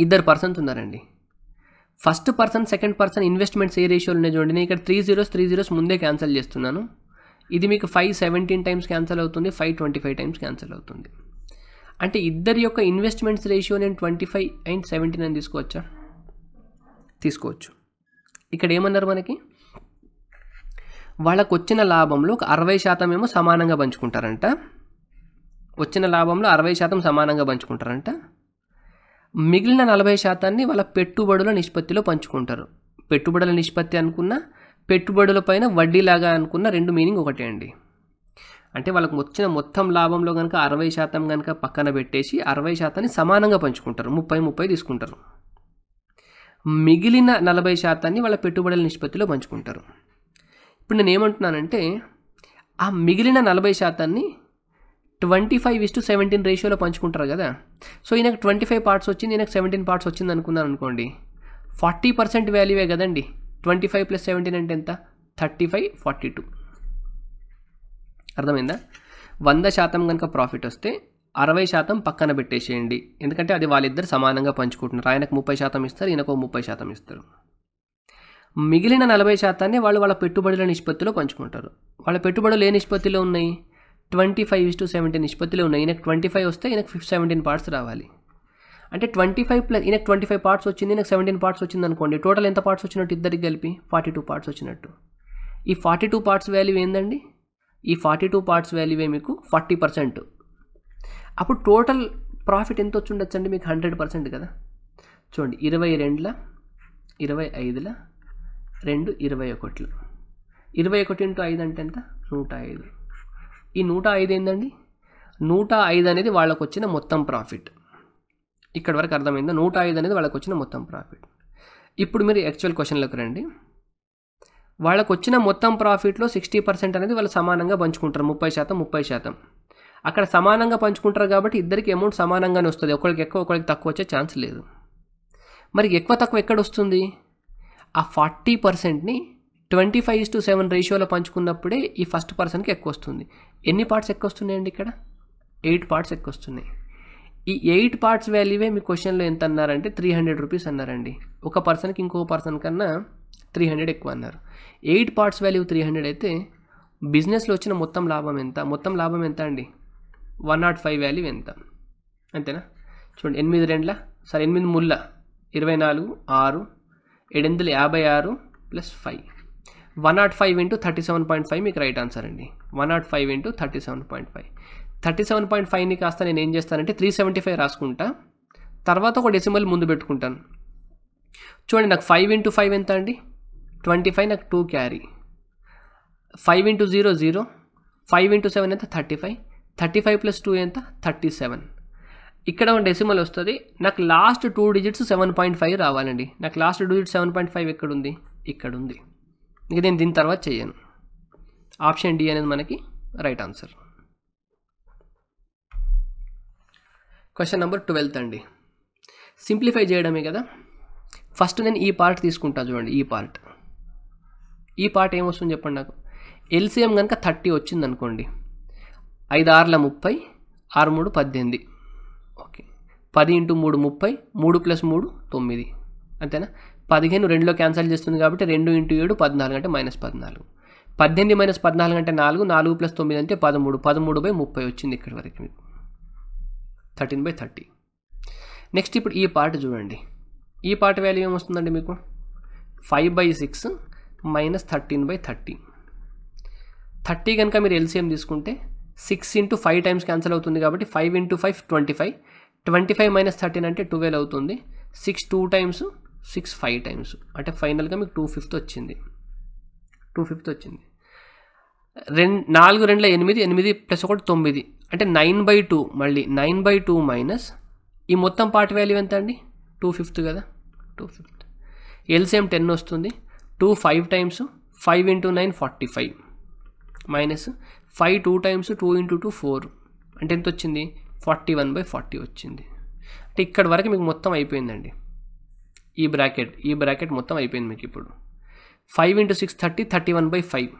ఇద్దరు పర్సన్స్ ఉన్నారండి first person second person investments ఏ రేషియోలు ఉన్నాయి చూడండి నేను ఇక్కడ త్రీ జీరోస్ త్రీ జీరోస్ ముందే క్యాన్సిల్ చేస్తున్నాను ఇది మీకు ఫైవ్ సెవెంటీన్ టైమ్స్ క్యాన్సిల్ అవుతుంది five twenty five times cancel అవుతుంది అంటే ఇద్దరి యొక్క ఇన్వెస్ట్మెంట్స్ రేషియో నేను ట్వంటీ ఫైవ్ అండ్ సెవెంటీన్ అని తీసుకోవచ్చా తీసుకోవచ్చు ఇక్కడ ఏమన్నారు మనకి వాళ్ళకు వచ్చిన లాభంలో ఒక అరవై శాతం ఏమో సమానంగా పంచుకుంటారంట వచ్చిన లాభంలో అరవై శాతం సమానంగా పంచుకుంటారంట మిగిలిన నలభై శాతాన్ని వాళ్ళ పెట్టుబడుల నిష్పత్తిలో పంచుకుంటారు పెట్టుబడుల నిష్పత్తి అనుకున్న పెట్టుబడులపైన వడ్డీలాగా అనుకున్న రెండు మీనింగ్ ఒకటే అండి అంటే వాళ్ళకు వచ్చిన మొత్తం లాభంలో కనుక అరవై శాతం కనుక పక్కన పెట్టేసి అరవై శాతాన్ని సమానంగా పంచుకుంటారు ముప్పై ముప్పై తీసుకుంటారు మిగిలిన నలభై శాతాన్ని వాళ్ళ పెట్టుబడుల నిష్పత్తిలో పంచుకుంటారు ఇప్పుడు నేను ఏమంటున్నానంటే ఆ మిగిలిన నలభై శాతాన్ని twenty five is to seventeen రేషియోలో పంచుకుంటారు కదా సో ఈయనకు ట్వంటీ ఫైవ్ పార్ట్స్ వచ్చింది ఈయనకు సెవెంటీన్ పార్ట్స్ వచ్చింది అనుకున్నాను అనుకోండి ఫార్టీ పర్సెంట్ వాల్యూవే కదండి ట్వంటీ ఫైవ్ ప్లస్ సెవెంటీన్ అంటే ఎంత థర్టీ ఫైవ్ ఫార్టీ టూ అర్థమైందా వంద శాతం కనుక ప్రాఫిట్ వస్తే అరవై శాతం పక్కన పెట్టేసేయండి ఎందుకంటే అది వాళ్ళిద్దరు సమానంగా పంచుకుంటున్నారు ఆయనకు ముప్పై శాతం ఇస్తారు ఈయనకు ముప్పై శాతం ఇస్తారు మిగిలిన నలభై శాతాన్ని వాళ్ళు వాళ్ళ పెట్టుబడుల నిష్పత్తిలో పంచుకుంటారు వాళ్ళ పెట్టుబడులు ఏ నిష్పత్తిలో ఉన్నాయి twenty five is to seventeen నిష్పత్తిలో ఉన్నాయి ఈయనకు ట్వంటీ ఫైవ్ వస్తే ఈయనకు ఫిఫ్ సెవెంటీన్ పార్ట్స్ రావాలి అంటే ట్వంటీ ఫైవ్ ప్లస్ ఈయనకు ట్వంటీ ఫైవ్ పార్ట్స్ వచ్చింది ఈయనకు సెవెంటీన్ పార్ట్స్ వచ్చింది అనుకోండి టోటల్ ఎంత పార్ట్స్ వచ్చినట్టు ఇద్దరికి కలిపి ఫార్టీ టూ పార్ట్స్ వచ్చినట్టు ఈ ఫార్టీ టూ పార్ట్స్ వాల్యూ ఏందండి ఈ ఫార్టీ టూ పార్ట్స్ వాల్యూవే మీకు ఫార్టీ పర్సెంట్ అప్పుడు టోటల్ ప్రాఫిట్ ఎంత వచ్చి అండి మీకు హండ్రెడ్ పర్సెంట్ కదా చూడండి ఇరవై రెండుల ఇరవై ఐదుల రెండు ఇరవై ఒకటిలో ఇరవై ఒకటి ఇంటూ ఐదు అంటే ఎంత నూట ఐదు ఈ నూట ఐదు ఏంటండి నూట ఐదు అనేది వాళ్ళకు వచ్చిన మొత్తం ప్రాఫిట్ ఇక్కడ వరకు అర్థమైందా నూట ఐదు అనేది వాళ్ళకు వచ్చిన మొత్తం ప్రాఫిట్ ఇప్పుడు మీరు యాక్చువల్ క్వశ్చన్లోకి రండి వాళ్ళకు వచ్చిన మొత్తం ప్రాఫిట్లో సిక్స్టీ పర్సెంట్ అనేది వాళ్ళు సమానంగా పంచుకుంటారు ముప్పై శాతం ముప్పై శాతం అక్కడ సమానంగా పంచుకుంటారు కాబట్టి ఇద్దరికి అమౌంట్ సమానంగానే వస్తుంది ఒకరికి ఎక్కువ ఒకరికి తక్కువ వచ్చే ఛాన్స్ లేదు మరి ఎక్కువ తక్కువ ఎక్కడ వస్తుంది ఆ ఫార్టీ పర్సెంట్ని twenty five is to seven రేషియోలో పంచుకున్నప్పుడే ఈ ఫస్ట్ పర్సన్కి ఎక్కువ వస్తుంది ఎన్ని పార్ట్స్ ఎక్కువ వస్తున్నాయండి ఇక్కడ ఎయిట్ పార్ట్స్ ఎక్కువ వస్తున్నాయి ఈ ఎయిట్ పార్ట్స్ వాల్యూవే మీ క్వశ్చన్లో ఎంత అన్నారంటే త్రీ హండ్రెడ్ రూపీస్ అన్నారండి ఒక పర్సన్కి ఇంకో పర్సన్ కన్నా త్రీ హండ్రెడ్ ఎక్కువ అన్నారు eight parts value three hundred అయితే బిజినెస్లో వచ్చిన మొత్తం లాభం ఎంత మొత్తం లాభం ఎంత అండి వన్ నాట్ ఫైవ్ వాల్యూ ఎంత అంతేనా చూడండి ఎనిమిది రెండ్ల సరే ఎనిమిది ముళ్ళ ఇరవై నాలుగు ఆరు ఏడెనిమిది యాభై ఆరు plus five one not five into thirty seven point five మీకు రైట్ ఆన్సర్ అండి one not five into thirty seven point five thirty seven point ఫైవ్ని కాస్త నేను ఏం చేస్తానంటే త్రీ సెవెంటీ ఫైవ్ రాసుకుంటా తర్వాత ఒక డెసిమల్ ముందు పెట్టుకుంటాను చూడండి నాకు ఫైవ్ ఇంటూ ఫైవ్ ఎంత అండి ట్వంటీ ఫైవ్ నాకు two carry five into zero zero five into seven ఎంత thirty five thirty five plus two ఎంత థర్టీ సెవెన్ ఇక్కడ ఒక డెసిమల్ వస్తుంది నాకు last two digits seven point five రావాలండి నాకు last digits seven point five ఎక్కడుంది ఇక్కడుంది ఇక నేను దీని తర్వాత చేయను ఆప్షన్ డి అనేది మనకి right answer question number twelfth అండి సింప్లిఫై చేయడమే కదా ఫస్ట్ నేను ఈ పార్ట్ తీసుకుంటాను చూడండి ఈ పార్ట్ ఈ పాట ఏమొస్తుంది చెప్పండి నాకు ఎల్సిఎం కనుక థర్టీ వచ్చింది అనుకోండి ఐదు ఆరుల ముప్పై ఆరు మూడు పద్దెనిమిది ఓకే పది ఇంటూ మూడు ముప్పై మూడు ప్లస్ మూడు తొమ్మిది అంతేనా పదిహేను రెండులో క్యాన్సిల్ చేస్తుంది కాబట్టి రెండు ఇంటూ ఏడు పద్నాలుగు అంటే మైనస్ పద్నాలుగు పద్దెనిమిది మైనస్ పద్నాలుగు అంటే నాలుగు నాలుగు ప్లస్ తొమ్మిది అంటే పదమూడు పదమూడు బై ముప్పై వచ్చింది ఇక్కడి వరకు మీకు థర్టీన్ బై థర్టీ నెక్స్ట్ ఇప్పుడు ఈ పాట చూడండి ఈ పాట వాల్యూ ఏమొస్తుందండి మీకు five by six minus thirteen by thirty thirty కనుక మీరు ఎల్సీఎం తీసుకుంటే six into five times cancel అవుతుంది కాబట్టి five into five twenty five twenty five minus thirteen అంటే ట్వెల్వ్ అవుతుంది six two times six five times అంటే ఫైనల్గా మీకు టూ ఫిఫ్త్ వచ్చింది టూ ఫిఫ్త్ వచ్చింది రెండు నాలుగు రెండుల ఎనిమిది ఎనిమిది ప్లస్ ఒకటి తొమ్మిది అంటే నైన్ బై టూ మళ్ళీ నైన్ బై టూ మైనస్ ఈ మొత్తం పార్ట్ వాల్యూ ఎంత అండి టూ ఫిఫ్త్ కదా టూ ఫిఫ్త్ ఎల్సిఎం టెన్ వస్తుంది two five times five into nine forty five minus five two times two into two four అంటే ఎంత వచ్చింది ఫార్టీ వన్ బై ఫార్టీ వచ్చింది అంటే ఇక్కడ వరకు మీకు మొత్తం అయిపోయిందండి ఈ బ్రాకెట్ ఈ బ్రాకెట్ మొత్తం అయిపోయింది మీకు ఇప్పుడు five into six thirty thirty one by five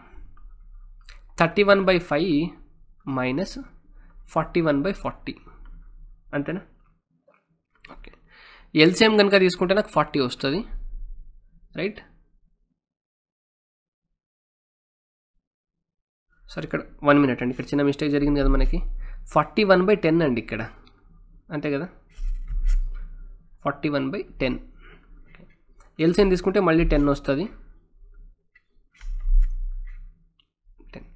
thirty one by five minus forty one by forty అంతేనా ఓకే ఎల్సిఎం కనుక తీసుకుంటే నాకు ఫార్టీ వస్తుంది రైట్ సారీ ఇక్కడ వన్ మినిట్ అండి ఇక్కడ చిన్న మిస్టేక్ జరిగింది కదా మనకి ఫార్టీ వన్ బై టెన్ అండి ఇక్కడ అంతే కదా forty one by ten LCM తీసుకుంటే మళ్ళీ టెన్ వస్తుంది ten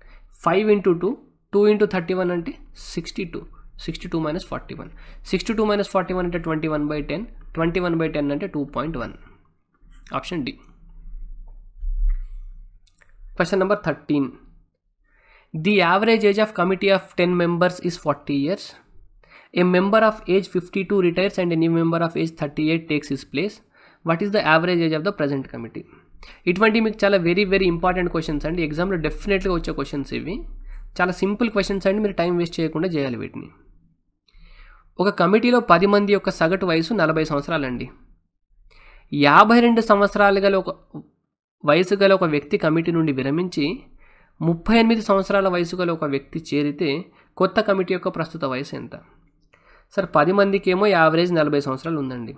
five into two two into thirty one అంటే sixty two sixty two minus forty one sixty two minus forty one అంటే twenty one by ten twenty one by ten అంటే two point one option D question number thirteen the average age of committee of ten members members forty years years. Member of age fifty two retires and a member of age thirty eight takes is place what is the average age of the present committee ఇటువంటి మీకు చాలా very very important questions అండి ఎగ్జామ్లో డెఫినెట్గా వచ్చే questions ఇవి చాలా simple questions అండి మీరు టైం వేస్ట్ చేయకుండా చేయాలి వీటిని ఒక కమిటీలో పది మంది యొక్క సగటు వయసు నలభై సంవత్సరాలండి యాభై రెండు సంవత్సరాలు గల ఒక వయసు గల ఒక వ్యక్తి కమిటీ నుండి విరమించి ముప్పై ఎనిమిది సంవత్సరాల వయసు గల ఒక వ్యక్తి చేరితే కొత్త కమిటీ యొక్క ప్రస్తుత వయసు ఎంత సార్ పది మందికేమో యావరేజ్ నలభై సంవత్సరాలు ఉందండి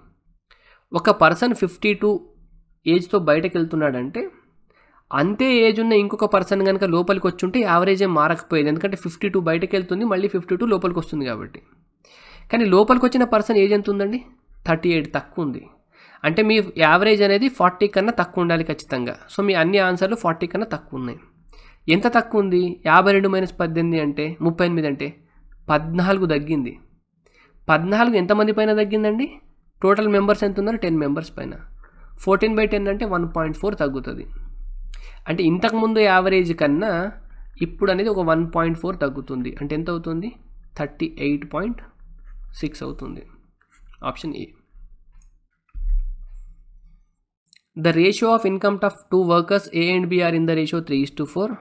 ఒక పర్సన్ ఫిఫ్టీ టూ ఏజ్తో బయటకు వెళ్తున్నాడంటే అంతే ఏజ్ ఉన్న ఇంకొక పర్సన్ కనుక లోపలికి వచ్చుంటే యావరేజ్ ఏం మారకపోయేది ఎందుకంటే ఫిఫ్టీ టూ బయటకు వెళ్తుంది మళ్ళీ ఫిఫ్టీ టూ లోపలికి వస్తుంది కాబట్టి కానీ లోపలికి వచ్చిన పర్సన్ ఏజ్ ఎంత ఉందండి థర్టీ ఎయిట్ తక్కువ ఉంది అంటే మీ యావరేజ్ అనేది ఫార్టీ కన్నా తక్కువ ఉండాలి ఖచ్చితంగా సో మీ అన్ని ఆన్సర్లు ఫార్టీ కన్నా తక్కువ ఉన్నాయి ఎంత తక్కువ ఉంది యాభై రెండు మైనస్ పద్దెనిమిది అంటే ముప్పై ఎనిమిది అంటే పద్నాలుగు తగ్గింది పద్నాలుగు ఎంతమంది పైన తగ్గిందండి టోటల్ మెంబర్స్ ఎంత ఉన్నారు టెన్ మెంబర్స్ పైన ఫోర్టీన్ బై టెన్ అంటే వన్ పాయింట్ ఫోర్ తగ్గుతుంది అంటే ఇంతకుముందు యావరేజ్ కన్నా ఇప్పుడు అనేది ఒక వన్ పాయింట్ ఫోర్ తగ్గుతుంది అంటే ఎంత అవుతుంది థర్టీ ఎయిట్ పాయింట్ సిక్స్ అవుతుంది option A the ratio of income of two workers A and B are in the ratio three is to four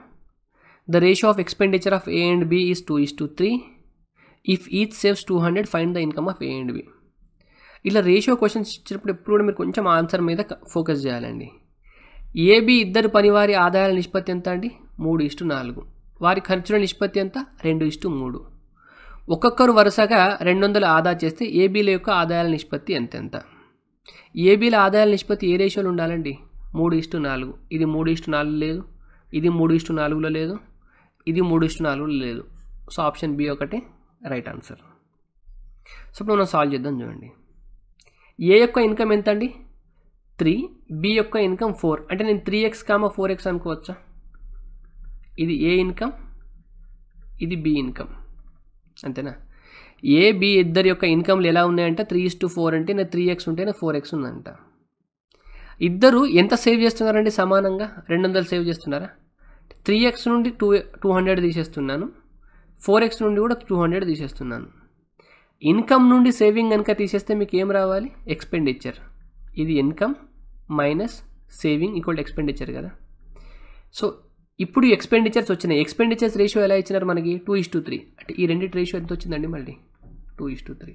The ratio of expenditure of A and B is 2 is to 3. If each saves 200, find the income of A and B. ఇలా ratio questions ఇచ్చినప్పుడు ఎప్పుడు కూడా మీరు కొంచెం answer మీద focus చేయాలండి AB ఇద్దరు పనివారి ఆదాయాల నిష్పత్తి ఎంత అండి మూడు ఇస్టు నాలుగు వారి ఖర్చుల నిష్పత్తి ఎంత రెండు ఇస్టు మూడు ఒక్కొక్కరు వరుసగా రెండు వందలు ఆదా చేస్తే ఏబీల యొక్క ఆదాయాల నిష్పత్తి ఎంతెంత ఏబీల ఆదాయాల నిష్పత్తి ఏ రేషియోలు ఉండాలండి మూడు ఇష్టు నాలుగు ఇది మూడు ఇష్టు నాలుగు లేదు ఇది మూడు ఇష్టు నాలుగులో లేదు ఇది మూడు ఇష్ట నాలుగు లేదు సో ఆప్షన్ బి ఒకటి రైట్ ఆన్సర్ సో ఇప్పుడు మనం సాల్వ్ చేద్దాం చూడండి ఏ యొక్క ఇన్కమ్ ఎంత అండి త్రీ బి యొక్క ఇన్కమ్ ఫోర్ అంటే నేను three X comma four X అనుకోవచ్చా ఇది ఏ ఇన్కమ్ ఇది బి ఇన్కమ్ అంతేనా ఏ బి ఇద్దరి యొక్క ఇన్కమ్లు ఎలా ఉన్నాయంటే త్రీ ఇస్ టు ఫోర్ అంటే నేను త్రీ ఎక్స్ ఉంటే నేను ఫోర్ ఎక్స్ ఉందంట ఇద్దరు ఎంత సేవ్ చేస్తున్నారండి సమానంగా రెండు వందలు సేవ్ చేస్తున్నారా త్రీ ఎక్స్ నుండి టూ టూ హండ్రెడ్ తీసేస్తున్నాను ఫోర్ ఎక్స్ నుండి కూడా టూ హండ్రెడ్ తీసేస్తున్నాను ఇన్కమ్ నుండి సేవింగ్ కనుక తీసేస్తే మీకు ఏం రావాలి ఎక్స్పెండిచర్ ఇది income minus saving equal expenditure కదా సో ఇప్పుడు ఎక్స్పెండిచర్స్ వచ్చినాయి ఎక్స్పెండిచర్స్ రేషియో ఎలా ఇచ్చినారు మనకి టూ ఇస్ టూ త్రీ అంటే ఈ రెండింటి రేషియో ఎంత వచ్చిందండి మళ్ళీ two is to three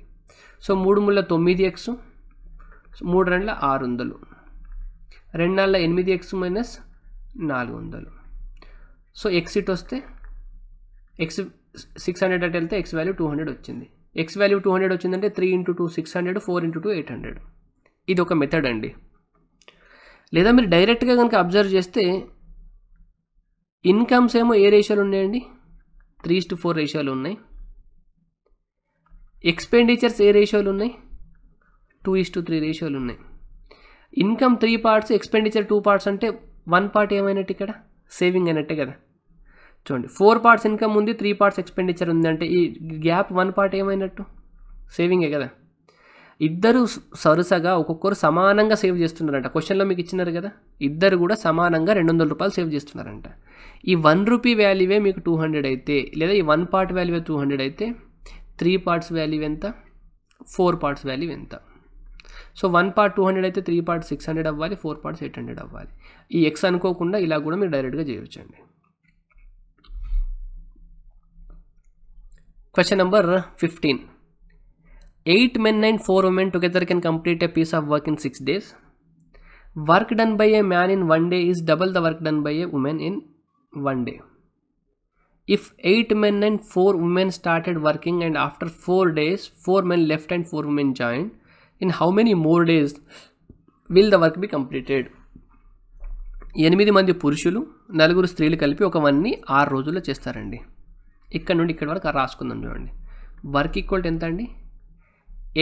so మూడు ముళ్ళ తొమ్మిది ఎక్స్ మూడు రెండ్ల ఆరు వందలు రెండు నాళ్ళ ఎనిమిది ఎక్స్ మైనస్ నాలుగు వందలు సో ఎక్సిట్ వస్తే ఎక్స్ సిక్స్ హండ్రెడ్ అటు వెళ్తే ఎక్స్ వాల్యూ టూ హండ్రెడ్ వచ్చింది ఎక్స్ వాల్యూ టూ హండ్రెడ్ వచ్చిందంటే three into two six hundred four into two eight hundred ఇది ఒక మెథడ్ అండి లేదా మీరు డైరెక్ట్గా కనుక అబ్జర్వ్ చేస్తే ఇన్కమ్స్ ఏమో ఏ రేషియోలు ఉన్నాయండి త్రీ టు ఫోర్ రేషియోలు ఉన్నాయి ఎక్స్పెండిచర్స్ ఏ రేషియోలు ఉన్నాయి టూ ఇస్ టు త్రీ రేషియోలు ఉన్నాయి income three parts expenditure two parts అంటే వన్ పార్ట్ ఏమైనట్టు ఇక్కడ సేవింగ్ అయినట్టే కదా చూడండి ఫోర్ పార్ట్స్ ఇన్కమ్ ఉంది త్రీ పార్ట్స్ ఎక్స్పెండిచర్ ఉంది అంటే ఈ గ్యాప్ వన్ పార్ట్ ఏమైనట్టు సేవింగే కదా ఇద్దరు సరుసగా ఒక్కొక్కరు సమానంగా సేవ్ చేస్తున్నారంట క్వశ్చన్లో మీకు ఇచ్చినారు కదా ఇద్దరు కూడా సమానంగా రెండు వందల రూపాయలు సేవ్ చేస్తున్నారంట ఈ వన్ రూపీ వాల్యూవే మీకు టూ హండ్రెడ్ అయితే లేదా ఈ వన్ పార్ట్ వాల్యూవే టూ హండ్రెడ్ అయితే త్రీ పార్ట్స్ వాల్యూ ఎంత ఫోర్ పార్ట్స్ వాల్యూ ఎంత so one part two hundred అయితే త్రీ పార్ట్ సిక్స్ హండ్రెడ్ అవ్వాలి ఫోర్ పార్ట్స్ ఎయిట్ హండ్రెడ్ అవ్వాలి ఈ ఎక్స్ అనుకోకుండా ఇలా కూడా మీరు డైరెక్ట్గా చేయొచ్చండి question number fifteen eight men and four women together can complete a piece of work in six days work done by a man in one day is double the work done by a women in one day if 8 men and 4 women started working and after 4 days 4 men left and 4 women joined in how many more days will the work be completed ఎనిమిది మంది పురుషులు నలుగురు స్త్రీలు కలిపి ఒక వన్ని ఆరు రోజుల్లో చేస్తారండి ఇక్కడ నుండి ఇక్కడ వరకు రాసుకుందాం చూడండి వర్క్ ఈక్వల్ ఎంత అండి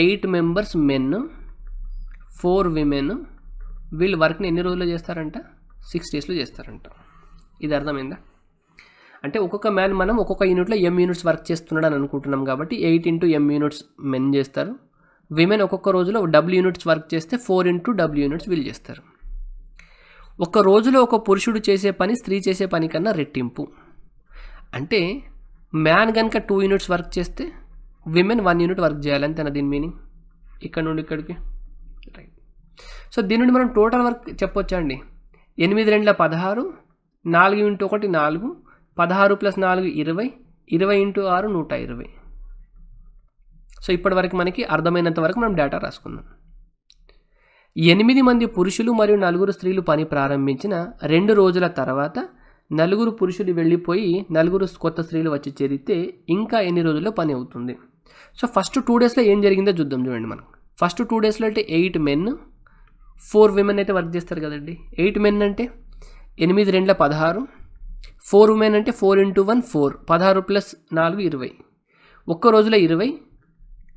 eight members men four women వీళ్ళు వర్క్ని ఎన్ని రోజుల్లో చేస్తారంట సిక్స్ డేస్లో చేస్తారంట ఇది అర్థమైందా అంటే ఒక్కొక్క మ్యాన్ మనం ఒక్కొక్క యూనిట్లో ఎం యూనిట్స్ వర్క్ చేస్తున్నాడు అని అనుకుంటున్నాం కాబట్టి eight into M units men చేస్తారు విమెన్ ఒక్కొక్క రోజులో డబ్ల్యూ యూనిట్స్ వర్క్ చేస్తే ఫోర్ ఇంటూ డబ్ల్యూ యూనిట్స్ బిల్ చేస్తారు ఒక రోజులో ఒక పురుషుడు చేసే పని స్త్రీ చేసే పని కన్నా రెట్టింపు అంటే మ్యాన్ కనుక టూ యూనిట్స్ వర్క్ చేస్తే విమెన్ వన్ యూనిట్ వర్క్ చేయాలంతేనా దీని మీనింగ్ ఇక్కడ నుండి ఇక్కడికి రైట్ సో దీని నుండి మనం టోటల్ వర్క్ చెప్పొచ్చండి ఎనిమిది రెండుల పదహారు నాలుగు ఇంటూ ఒకటి నాలుగు పదహారు ప్లస్ నాలుగు ఇరవై ఇరవై ఇంటూ ఆరు నూట ఇరవై సో ఇప్పటివరకు మనకి అర్థమైనంత వరకు మనం డేటా రాసుకుందాం ఎనిమిది మంది పురుషులు మరియు నలుగురు స్త్రీలు పని ప్రారంభించిన రెండు రోజుల తర్వాత నలుగురు పురుషులు వెళ్ళిపోయి నలుగురు కొత్త స్త్రీలు వచ్చి చేరితే ఇంకా ఎన్ని రోజుల్లో పని అవుతుంది సో ఫస్ట్ టూ డేస్లో ఏం జరిగిందో చూద్దాం చూడండి మనం ఫస్ట్ టూ డేస్లో అంటే ఎయిట్ మెన్ ఫోర్ విమెన్ అయితే వర్క్ చేస్తారు కదండి ఎయిట్ మెన్ అంటే ఎనిమిది రెండుల పదహారు ఫోర్ ఉమెన్ అంటే ఫోర్ ఇంటూ వన్ ఫోర్ పదహారు ప్లస్ నాలుగు ఇరవై ఒక్క రోజులో ఇరవై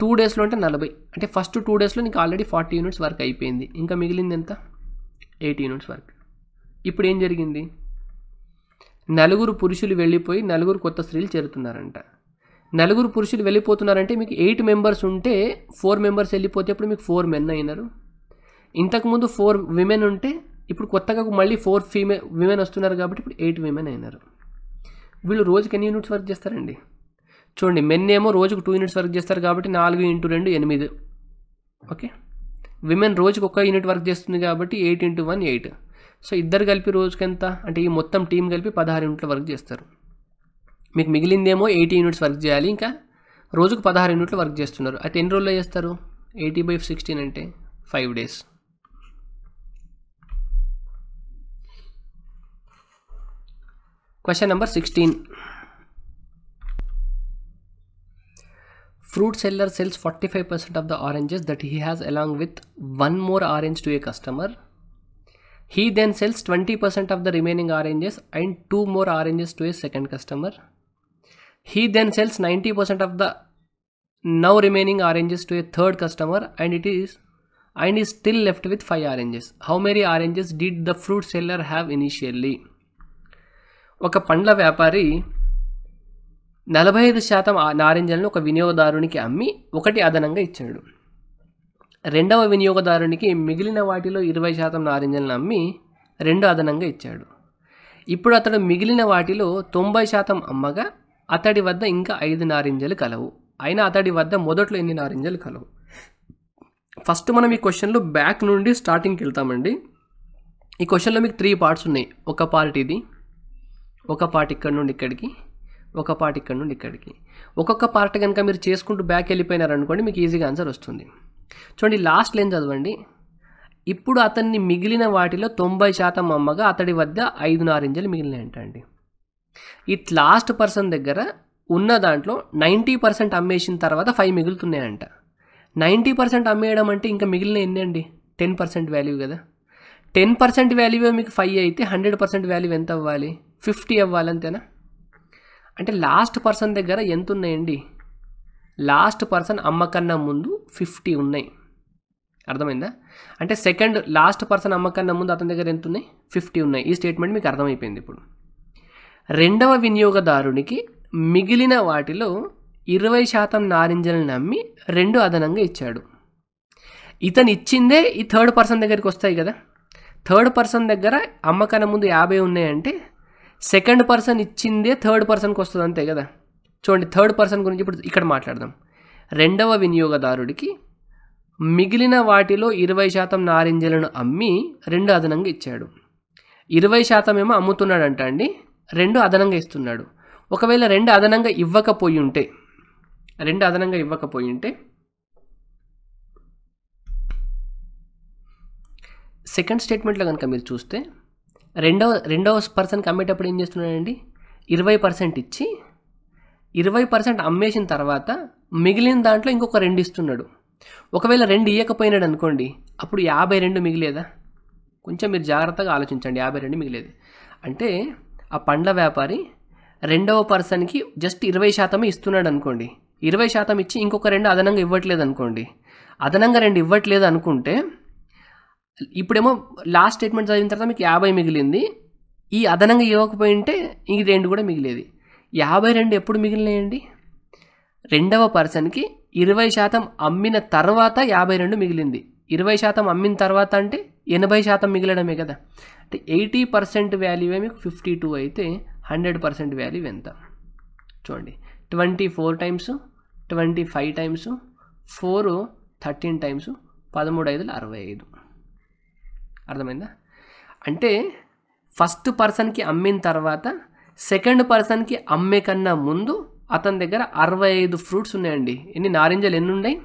టూ డేస్లో అంటే నలభై అంటే ఫస్ట్ టూ డేస్లో నీకు ఆల్రెడీ ఫార్టీ యూనిట్స్ వర్క్ అయిపోయింది ఇంకా మిగిలింది ఎంత ఎయిటీ యూనిట్స్ వర్క్ ఇప్పుడు ఏం జరిగింది నలుగురు పురుషులు వెళ్ళిపోయి నలుగురు కొత్త స్త్రీలు చేరుతున్నారంట నలుగురు పురుషులు వెళ్ళిపోతున్నారంటే మీకు ఎయిట్ మెంబర్స్ ఉంటే ఫోర్ మెంబర్స్ వెళ్ళిపోతే అప్పుడు మీకు ఫోర్ మెన్ అయినారు ఇంతకుముందు ఫోర్ విమెన్ ఉంటే ఇప్పుడు కొత్తగా మళ్ళీ ఫోర్ ఫీమే విమెన్ వస్తున్నారు కాబట్టి ఇప్పుడు ఎయిట్ విమెన్ అయినారు వీళ్ళు రోజుకి ఎన్ని యూనిట్స్ వర్క్ చేస్తారండి చూడండి మెన్ ఏమో రోజుకు టూ యూనిట్స్ వర్క్ చేస్తారు కాబట్టి నాలుగు ఇంటూ రెండు ఎనిమిది ఓకే విమెన్ రోజుకు ఒక యూనిట్ వర్క్ చేస్తుంది కాబట్టి eight into one eight so ఇద్దరు కలిపి రోజుకి ఎంత అంటే ఈ మొత్తం టీం కలిపి పదహారు యూనిట్లు వర్క్ చేస్తారు మీకు మిగిలిందేమో ఎయిటీ యూనిట్స్ వర్క్ చేయాలి ఇంకా రోజుకు పదహారు యూనిట్లు వర్క్ చేస్తున్నారు అయితే ఎన్ని రోజుల్లో చేస్తారు ఎయిటీ బై సిక్స్టీన్ అంటే five days question number sixteen Fruit seller sells 45% of the oranges that he has along with one more orange to a customer. He then sells 20% of the remaining oranges and two more oranges to a second customer. He then sells 90% of the now remaining oranges to a third customer and it is and is still left with 5 oranges. How many oranges did the fruit seller have initially? ఒక పండ్ల నలభై ఐదు శాతం నారింజలను ఒక వినియోగదారునికి అమ్మి ఒకటి అదనంగా ఇచ్చాడు రెండవ వినియోగదారునికి మిగిలిన వాటిలో ఇరవై శాతం నారింజలను అమ్మి రెండు అదనంగా ఇచ్చాడు ఇప్పుడు అతడు మిగిలిన వాటిలో తొంభై శాతం అమ్మగా అతడి వద్ద ఇంకా ఐదు నారింజలు కలవు అయినా అతడి వద్ద మొదట్లో ఎన్ని నారింజలు కలవు ఫస్ట్ మనం ఈ క్వశ్చన్లో బ్యాక్ నుండి స్టార్టింగ్కి వెళ్తామండి ఈ క్వశ్చన్లో మీకు త్రీ పార్ట్స్ ఉన్నాయి ఒక పార్ట్ ఇది ఒక పార్ట్ ఇక్కడ నుండి ఇక్కడికి ఒక పార్ట్ ఇక్కడ నుండి ఇక్కడికి ఒక్కొక్క పార్ట్ కనుక మీరు చేసుకుంటూ బ్యాక్ వెళ్ళిపోయినారనుకోండి మీకు ఈజీగా ఆన్సర్ వస్తుంది చూడండి లాస్ట్ లైన్ చదవండి ఇప్పుడు అతన్ని మిగిలిన వాటిలో తొంభై శాతం అమ్మగా అతడి వద్ద ఐదు నారింజలు మిగిలినాయంటండి ఈ లాస్ట్ పర్సన్ దగ్గర ఉన్న దాంట్లో నైంటీ పర్సెంట్ అమ్మేసిన తర్వాత ఫైవ్ మిగులుతున్నాయంట నైంటీ పర్సెంట్ అమ్మేయడం అంటే ఇంకా మిగిలిన ఎన్ని అండి టెన్ పర్సెంట్ వాల్యూ కదా టెన్ పర్సెంట్ వాల్యూ మీకు ఫైవ్ అయితే హండ్రెడ్ పర్సెంట్ వాల్యూ ఎంత అవ్వాలి ఫిఫ్టీ అవ్వాలి అంతేనా అంటే లాస్ట్ పర్సన్ దగ్గర ఎంత ఉన్నాయండి లాస్ట్ పర్సన్ అమ్మకన్నా ముందు ఫిఫ్టీ ఉన్నాయి అర్థమైందా అంటే సెకండ్ లాస్ట్ పర్సన్ అమ్మకన్నా ముందు అతని దగ్గర ఎంత ఉన్నాయి ఫిఫ్టీ ఉన్నాయి ఈ స్టేట్మెంట్ మీకు అర్థమైపోయింది ఇప్పుడు రెండవ వినియోగదారునికి మిగిలిన వాటిలో ఇరవై శాతం నారింజలను నమ్మి రెండు అదనంగా ఇచ్చాడు ఇతను ఇచ్చిందే ఈ థర్డ్ పర్సన్ దగ్గరికి వస్తాయి కదా థర్డ్ పర్సన్ దగ్గర అమ్మకన్నా ముందు యాభై ఉన్నాయంటే సెకండ్ పర్సన్ ఇచ్చిందే థర్డ్ పర్సన్కి వస్తుంది అంతే కదా చూడండి థర్డ్ పర్సన్ గురించి ఇప్పుడు ఇక్కడ మాట్లాడదాం రెండవ వినియోగదారుడికి మిగిలిన వాటిలో ఇరవై శాతం నారింజలను అమ్మి రెండు అదనంగా ఇచ్చాడు ఇరవై శాతం ఏమో అమ్ముతున్నాడంట అండి రెండు అదనంగా ఇస్తున్నాడు ఒకవేళ రెండు అదనంగా ఇవ్వకపోయి ఉంటే రెండు అదనంగా ఇవ్వకపోయి ఉంటే సెకండ్ స్టేట్మెంట్లో కనుక మీరు చూస్తే రెండవ రెండవ పర్సన్కి అమ్మేటప్పుడు ఏం చేస్తున్నాడండి ఇరవై పర్సెంట్ ఇచ్చి ఇరవై పర్సెంట్ అమ్మేసిన తర్వాత మిగిలిన దాంట్లో ఇంకొక రెండు ఇస్తున్నాడు ఒకవేళ రెండు ఇవ్వకపోయినాడు అనుకోండి అప్పుడు యాభై రెండు మిగిలేదా కొంచెం మీరు జాగ్రత్తగా ఆలోచించండి యాభై రెండు మిగిలేదు అంటే ఆ పండ్ల వ్యాపారి రెండవ పర్సన్కి జస్ట్ ఇరవై శాతమే ఇస్తున్నాడు అనుకోండి ఇరవై శాతం ఇచ్చి ఇంకొక రెండు అదనంగా ఇవ్వట్లేదు అనుకోండి అదనంగా రెండు ఇవ్వట్లేదు అనుకుంటే ఇప్పుడేమో లాస్ట్ స్టేట్మెంట్ చదివిన తర్వాత మీకు యాభై మిగిలింది ఈ అదనంగా ఇవ్వకపోయింటే ఇంక రెండు కూడా మిగిలేది యాభై రెండు ఎప్పుడు మిగిలినాయండి రెండవ పర్సన్కి ఇరవై శాతం అమ్మిన తర్వాత యాభై రెండు మిగిలింది ఇరవై శాతం అమ్మిన తర్వాత అంటే ఎనభై శాతం మిగిలడమే కదా అంటే ఎయిటీ పర్సెంట్ వాల్యూ మీకు ఫిఫ్టీ టూ అయితే హండ్రెడ్ పర్సెంట్ వాల్యూ ఎంత చూడండి twenty four times twenty five times four thirteen times పదమూడు ఐదులు అరవై ఐదు అర్థమైందా అంటే ఫస్ట్ పర్సన్కి అమ్మిన తర్వాత సెకండ్ పర్సన్కి అమ్మే కన్నా ముందు అతని దగ్గర అరవై ఐదు ఫ్రూట్స్ ఉన్నాయండి ఎన్ని నారింజలు ఎన్ని ఉన్నాయి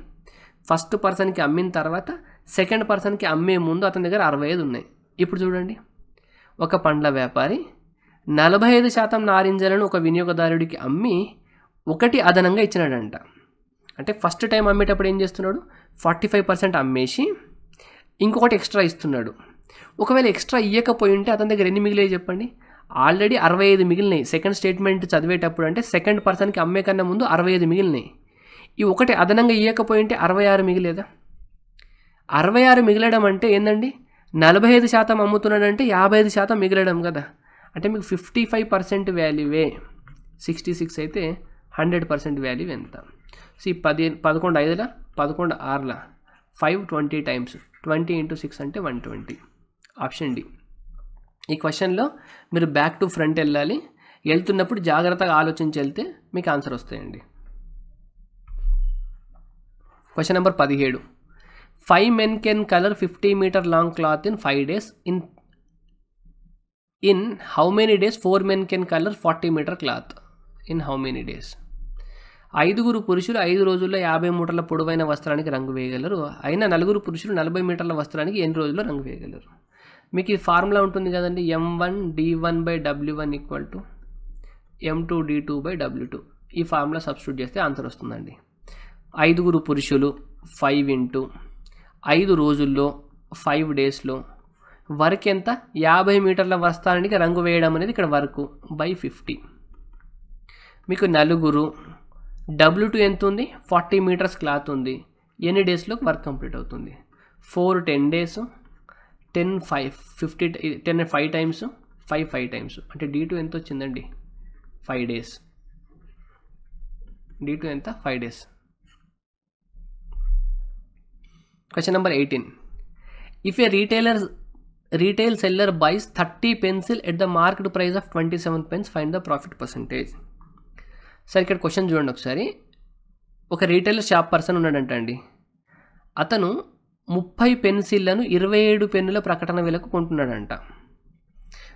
ఫస్ట్ పర్సన్కి అమ్మిన తర్వాత సెకండ్ పర్సన్కి అమ్మే ముందు అతని దగ్గర అరవై ఐదు ఉన్నాయి ఇప్పుడు చూడండి ఒక పండ్ల వ్యాపారి నలభై ఐదు శాతం నారింజలను ఒక వినియోగదారుడికి అమ్మి ఒకటి అదనంగా ఇచ్చినాడంట అంటే ఫస్ట్ టైం అమ్మేటప్పుడు ఏం చేస్తున్నాడు ఫార్టీ ఫైవ్ పర్సెంట్ అమ్మేసి ఇంకొకటి ఎక్స్ట్రా ఇస్తున్నాడు ఒకవేళ ఎక్స్ట్రా ఇవ్వకపోయి ఉంటే అతని దగ్గర ఎన్ని మిగిలేవి చెప్పండి ఆల్రెడీ అరవై ఐదు మిగిలినాయి సెకండ్ స్టేట్మెంట్ చదివేటప్పుడు అంటే సెకండ్ పర్సన్కి అమ్మే కన్నా ముందు అరవై ఐదు మిగిలినాయి ఈ ఒకటి అదనంగా ఇవ్వకపోయి ఉంటే అరవై ఆరు మిగిలేదా అరవై ఆరు మిగిలడం అంటే ఏందండి నలభై ఐదు శాతం అమ్ముతున్నాడంటే యాభై ఐదు శాతం మిగిలడం కదా అంటే మీకు ఫిఫ్టీ ఫైవ్ పర్సెంట్ వాల్యూవే సిక్స్టీ సిక్స్ అయితే హండ్రెడ్ పర్సెంట్ వాల్యూ ఎంత సో ఈ పది పదకొండు ఐదుల పదకొండు ఆరుల five twenty times twenty into six అంటే వన్ ట్వంటీ ఆప్షన్ డి ఈ క్వశ్చన్లో మీరు బ్యాక్ టు ఫ్రంట్ వెళ్ళాలి వెళ్తున్నప్పుడు జాగ్రత్తగా ఆలోచించి వెళ్తే మీకు ఆన్సర్ వస్తాయండి క్వశ్చన్ నెంబర్ పదిహేడు five men can colour fifty metre long cloth in five days in in how many days four men can colour forty metre cloth in how many days ఐదుగురు పురుషులు ఐదు రోజుల్లో యాభై మీటర్ల పొడవైన వస్త్రానికి రంగు వేయగలరు అయినా నలుగురు పురుషులు నలభై మీటర్ల వస్త్రానికి ఎన్ని రోజుల్లో రంగు వేయగలరు మీకు ఈ ఫార్ములా ఉంటుంది కదండి M one D one by W one equal to M two D two by W two ఈ ఫార్ములా సబ్స్టిట్యూట్ చేస్తే ఆన్సర్ వస్తుందండి ఐదుగురు పురుషులు ఫైవ్ ఇంటూ ఐదు రోజుల్లో ఫైవ్ డేస్లో వర్క్ ఎంత యాభై మీటర్ల వస్త్రానికి రంగు వేయడం అనేది ఇక్కడ వర్క్ బై ఫిఫ్టీ మీకు నలుగురు డబ్ల్యూ టూ ఎంత ఉంది ఫార్టీ మీటర్స్ క్లాత్ ఉంది ఎన్ని డేస్లో వర్క్ కంప్లీట్ అవుతుంది four ten days ten five fifty ten five times five five times అంటే డీ టూ ఎంత వచ్చిందండి ఫైవ్ డేస్ డీ టూ ఎంత five days question number eighteen if a retailer retail seller buys thirty pencil at the market price of twenty seven pens find the profit percentage sir ఇక్కడ question చూడండి ఒకసారి ఒక retailer shop person ఉన్నాడంట అండి అతను ముప్పై పెన్సిళ్లను ఇరవై ఏడు పెన్నుల ప్రకటన విలకు కొంటున్నాడంట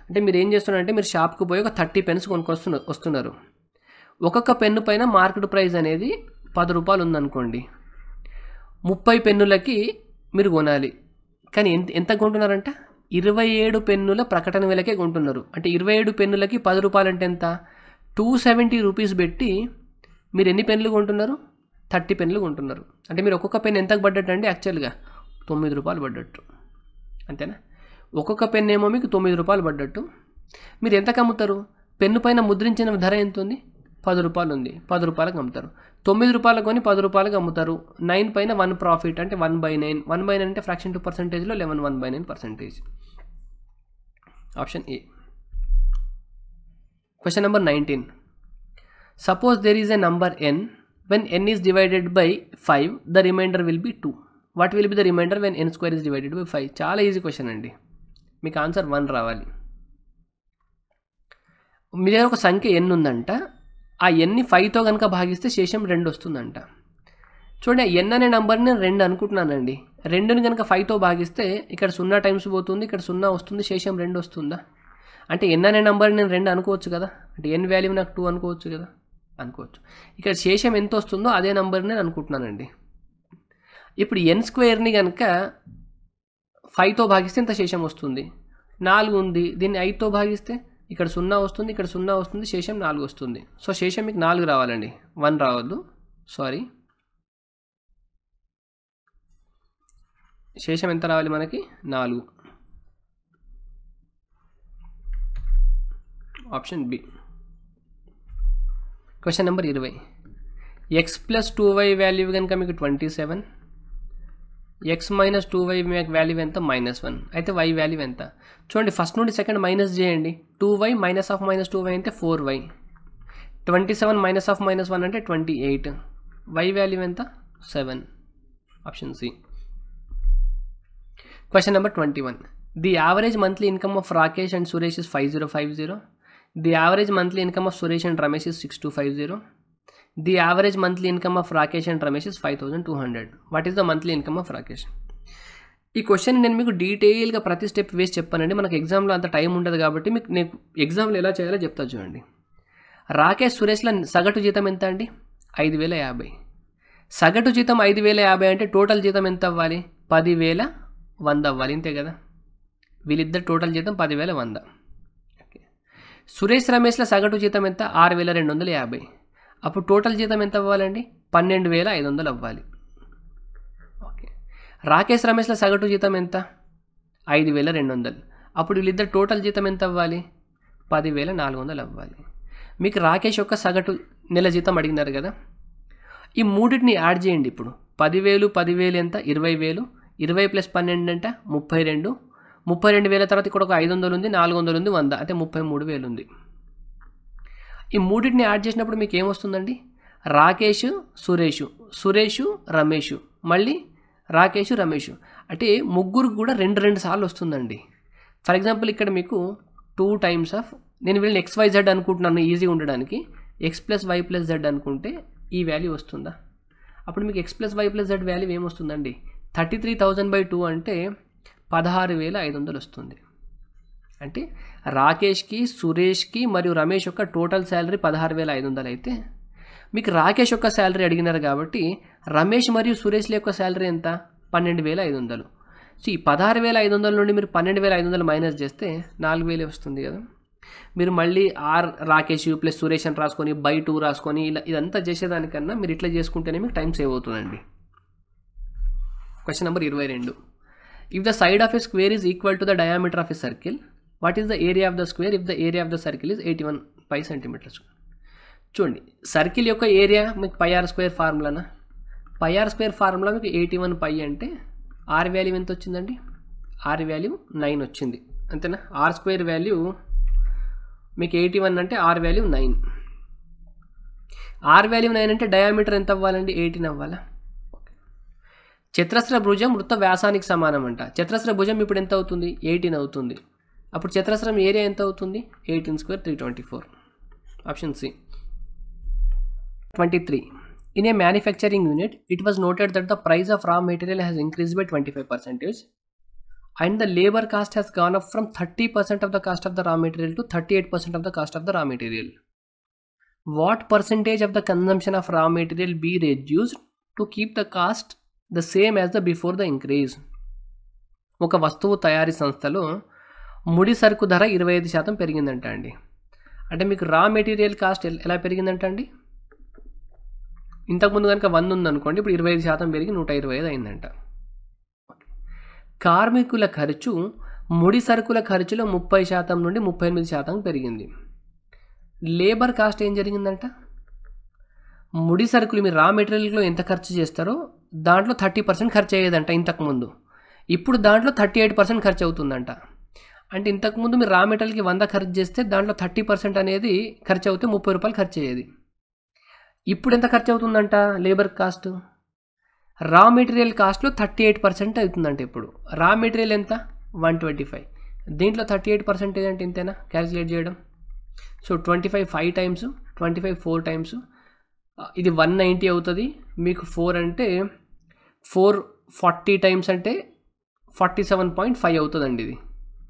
అంటే మీరు ఏం చేస్తున్నారంటే మీరు షాప్కి పోయి ఒక థర్టీ పెన్స్ కొనుక్కొస్తున్న వస్తున్నారు ఒక్కొక్క పెన్ను పైన మార్కెట్ ప్రైస్ అనేది పది రూపాయలు ఉందనుకోండి ముప్పై పెన్నులకి మీరు కొనాలి కానీ ఎంత ఎంత కొంటున్నారంట ఇరవై ఏడు పెన్నుల ప్రకటన విలకే కొంటున్నారు అంటే ఇరవై ఏడు పెన్నులకి పది రూపాయలు అంటే ఎంత టూ సెవెంటీ రూపీస్ పెట్టి మీరు ఎన్ని పెన్నులు కొంటున్నారు థర్టీ పెన్నులు కొంటున్నారు అంటే మీరు ఒక్కొక్క పెన్ ఎంతకు పడ్డట్టు అండి యాక్చువల్గా తొమ్మిది రూపాయలు పడ్డట్టు అంతేనా ఒక్కొక్క పెన్ ఏమో మీకు తొమ్మిది రూపాయలు పడ్డట్టు మీరు ఎంతకు అమ్ముతారు పెన్ను పైన ముద్రించిన ధర ఎంత ఉంది పది రూపాయలు ఉంది పది రూపాయలకు అమ్ముతారు తొమ్మిది రూపాయలు కొని పది రూపాయలకు అమ్ముతారు నైన్ పైన వన్ ప్రాఫిట్ అంటే one by nine one by nine అంటే ఫ్రాక్షన్ టూ పర్సెంటేజ్లో eleven one by nine percentage option A question number nineteen suppose there is a number N when N is divided by five the remainder will be two what will be the remainder when N square is divided by five చాలా easy question అండి మీకు answer one రావాలి మీ దగ్గర ఒక సంఖ్య ఎన్ ఉందంట ఆ ఎన్ని ఫైవ్తో కనుక భాగిస్తే శేషం రెండు వస్తుందంట చూడండి ఎన్ అనే నెంబర్ని నేను రెండు అనుకుంటున్నానండి రెండుని కనుక ఫైవ్తో భాగిస్తే ఇక్కడ సున్నా టైమ్స్ పోతుంది ఇక్కడ సున్నా వస్తుంది శేషం రెండు వస్తుందా అంటే ఎన్ అనే నెంబర్ని నేను రెండు అనుకోవచ్చు కదా అంటే ఎన్ వాల్యూ నాకు టూ అనుకోవచ్చు కదా అనుకోవచ్చు ఇక్కడ శేషం ఎంత వస్తుందో అదే నెంబర్ని నేను అనుకుంటున్నానండి ఇప్పుడు ఎన్ స్క్వేర్ని కనుక ఫైవ్తో భాగిస్తే ఇంత శేషం వస్తుంది నాలుగు ఉంది దీన్ని ఐదుతో భాగిస్తే ఇక్కడ సున్నా వస్తుంది ఇక్కడ సున్నా వస్తుంది శేషం నాలుగు వస్తుంది సో శేషం మీకు నాలుగు రావాలండి వన్ రావద్దు సారీ శేషం ఎంత రావాలి మనకి నాలుగు ఆప్షన్ బి క్వశ్చన్ నెంబర్ ఇరవై x plus two y value కనుక మీకు twenty seven x minus two y value ఎంత మైనస్ వన్ అయితే వై వాల్యూ ఎంత చూడండి ఫస్ట్ నుండి సెకండ్ మైనస్ చేయండి two y minus of minus two y అంటే four y twenty seven minus of minus one అంటే ట్వంటీ ఎయిట్ వై వాల్యూ ఎంత seven option C question number twenty one the average monthly income of Rakesh and Suresh is five zero five zero the average monthly income of Suresh and Ramesh is six two five zero The average monthly income of Rakesh and Ramesh is 5200. What is the monthly income of Rakesh? ఈ question నేను మీకు డీటెయిల్గా ప్రతి step వేసి చెప్పానండి మనకు ఎగ్జామ్లో అంత టైం ఉండదు కాబట్టి మీకు నేను ఎగ్జామ్లో ఎలా చేయాలో చెప్తా చూడండి రాకేష్ సురేష్ల సగటు జీతం ఎంత అండి ఐదు వేల యాభై సగటు జీతం ఐదు వేల యాభై అంటే టోటల్ జీతం ఎంత అవ్వాలి పదివేల వంద అవ్వాలి ఇంతే కదా వీళ్ళిద్దరు టోటల్ జీతం పదివేల వంద సురేష్ రమేష్ల సగటు జీతం ఎంత ఆరు వేల రెండు వందల యాభై అప్పుడు టోటల్ జీతం ఎంత అవ్వాలండి పన్నెండు వేల ఐదు వందలు అవ్వాలి ఓకే రాకేష్ రమేష్ల సగటు జీతం ఎంత ఐదు వేల రెండు వందలు అప్పుడు వీళ్ళిద్దరు టోటల్ జీతం ఎంత అవ్వాలి పదివేల నాలుగు వందలు అవ్వాలి మీకు రాకేష్ యొక్క సగటు నెల జీతం అడిగినారు కదా ఈ మూడింటిని యాడ్ చేయండి ఇప్పుడు పదివేలు పదివేలు ఎంత ఇరవై వేలు ఇరవై ప్లస్ పన్నెండు అంటే ముప్పై రెండు ముప్పై రెండు వేల తర్వాత ఇక్కడ ఒక ఐదు వందలు ఉంది నాలుగు వందలు ఉంది వంద అంటే ముప్పై మూడు వేలు ఉంది ఈ మూడింటిని యాడ్ చేసినప్పుడు మీకు ఏమొస్తుందండి రాకేష్ సురేష్ సురేష్ రమేష్ మళ్ళీ రాకేష్ రమేష్ అంటే ముగ్గురు కూడా రెండు రెండు సార్లు వస్తుందండి ఫర్ ఎగ్జాంపుల్ ఇక్కడ మీకు టూ టైమ్స్ ఆఫ్ నేను వీళ్ళని ఎక్స్ వై జెడ్ అనుకుంటున్నాను ఈజీగా ఉండడానికి x plus y plus Z అనుకుంటే ఈ వాల్యూ వస్తుందా అప్పుడు మీకు x plus y plus Z value ఏమొస్తుందండి thirty three thousand by two అంటే పదహారు వేల ఐదు వందలు వస్తుంది అంటే రాకేష్కి సురేష్కి మరియు రమేష్ యొక్క టోటల్ శాలరీ పదహారు వేల ఐదు వందలు అయితే మీకు రాకేష్ యొక్క శాలరీ అడిగినారు కాబట్టి రమేష్ మరియు సురేష్ల యొక్క శాలరీ ఎంత పన్నెండు వేల ఐదు వందలు సో ఈ పదహారు వేల ఐదు వందల నుండి మీరు పన్నెండు వేల ఐదు వందలు మైనస్ చేస్తే నాలుగు వేలే వస్తుంది కదా మీరు మళ్ళీ ఆర్ రాకేష్ ప్లస్ సురేష్ అని రాసుకొని బై టూ రాసుకొని ఇలా ఇదంతా చేసేదానికన్నా మీరు ఇట్లా చేసుకుంటేనే మీకు టైం సేవ్ అవుతుందండి క్వశ్చన్ నెంబర్ ఇరవై రెండు if the side of a square is equal to the diameter of a circle what is the area of the square if the area of the circle is eighty one pi centimetre square చూడండి circle యొక్క area మీకు pi R square ఫార్ములానా pi R square formula మీకు eighty one pi అంటే R value ఎంత వచ్చిందండి are value nine వచ్చింది అంతేనా ఆర్ స్క్వేర్ వాల్యూ మీకు ఎయిటీ వన్ అంటే R value nine R value nine అంటే డయామీటర్ ఎంత అవ్వాలండి ఎయిటీన్ అవ్వాలా చతురస్ర భుజం వృత్త వ్యాసానికి సమానం అంట చతురస్ర భుజం ఇప్పుడు ఎంత అవుతుంది ఎయిటీన్ అవుతుంది అప్పుడు చతురస్రం ఏరియా ఎంత అవుతుంది eighteen square three twenty four option C twenty three in a manufacturing unit it was noted that the price of raw material has increase by twenty five percentage and the labour cost has gone up from thirty percent of the cost of the raw material to thirty eight percent of the cost of the raw material what percentage of the consumption of raw material be reduced to keep the cost the same as the before the increase ఒక వస్తువు తయారీ సంస్థలో ముడి సరుకు ధర ఇరవై ఐదు శాతం పెరిగిందంట అండి అంటే మీకు రా మెటీరియల్ కాస్ట్ ఎలా పెరిగిందంట అండి ఇంతకుముందు కనుక వంద ఉందనుకోండి ఇప్పుడు ఇరవై ఐదు శాతం పెరిగి నూట ఇరవై ఐదు అయిందంట కార్మికుల ఖర్చు ముడి సరుకుల ఖర్చులో ముప్పై శాతం నుండి ముప్పై ఎనిమిది శాతం పెరిగింది లేబర్ కాస్ట్ ఏం జరిగిందంట ముడి సరుకులు మీరు రా మెటీరియల్లో ఎంత ఖర్చు చేస్తారో దాంట్లో థర్టీ పర్సెంట్ ఖర్చు అయ్యేదంట ఇంతకుముందు ఇప్పుడు దాంట్లో థర్టీ ఎయిట్ పర్సెంట్ ఖర్చు అవుతుందంట అంటే ఇంతకుముందు మీరు రా మెటీరియల్కి వంద ఖర్చు చేస్తే దాంట్లో థర్టీ పర్సెంట్ అనేది ఖర్చు అవుతే ముప్పై రూపాయలు ఖర్చు అయ్యేది ఇప్పుడు ఎంత ఖర్చు అవుతుందంట లేబర్ కాస్ట్ రా మెటీరియల్ కాస్ట్లో థర్టీ ఎయిట్ పర్సెంట్ అవుతుందంట ఇప్పుడు రా మెటీరియల్ ఎంత వన్ ట్వంటీ ఫైవ్ దీంట్లో థర్టీ ఎయిట్ పర్సెంటేజ్ అంటే ఇంతేనా క్యాలిక్యులేట్ చేయడం so twenty five five times twenty five four times ఇది వన్ నైంటీ అవుతుంది మీకు ఫోర్ అంటే ఫోర్ ఫార్టీ టైమ్స్ అంటే ఫార్టీ సెవెన్ పాయింట్ ఫైవ్ అవుతుందండి ఇది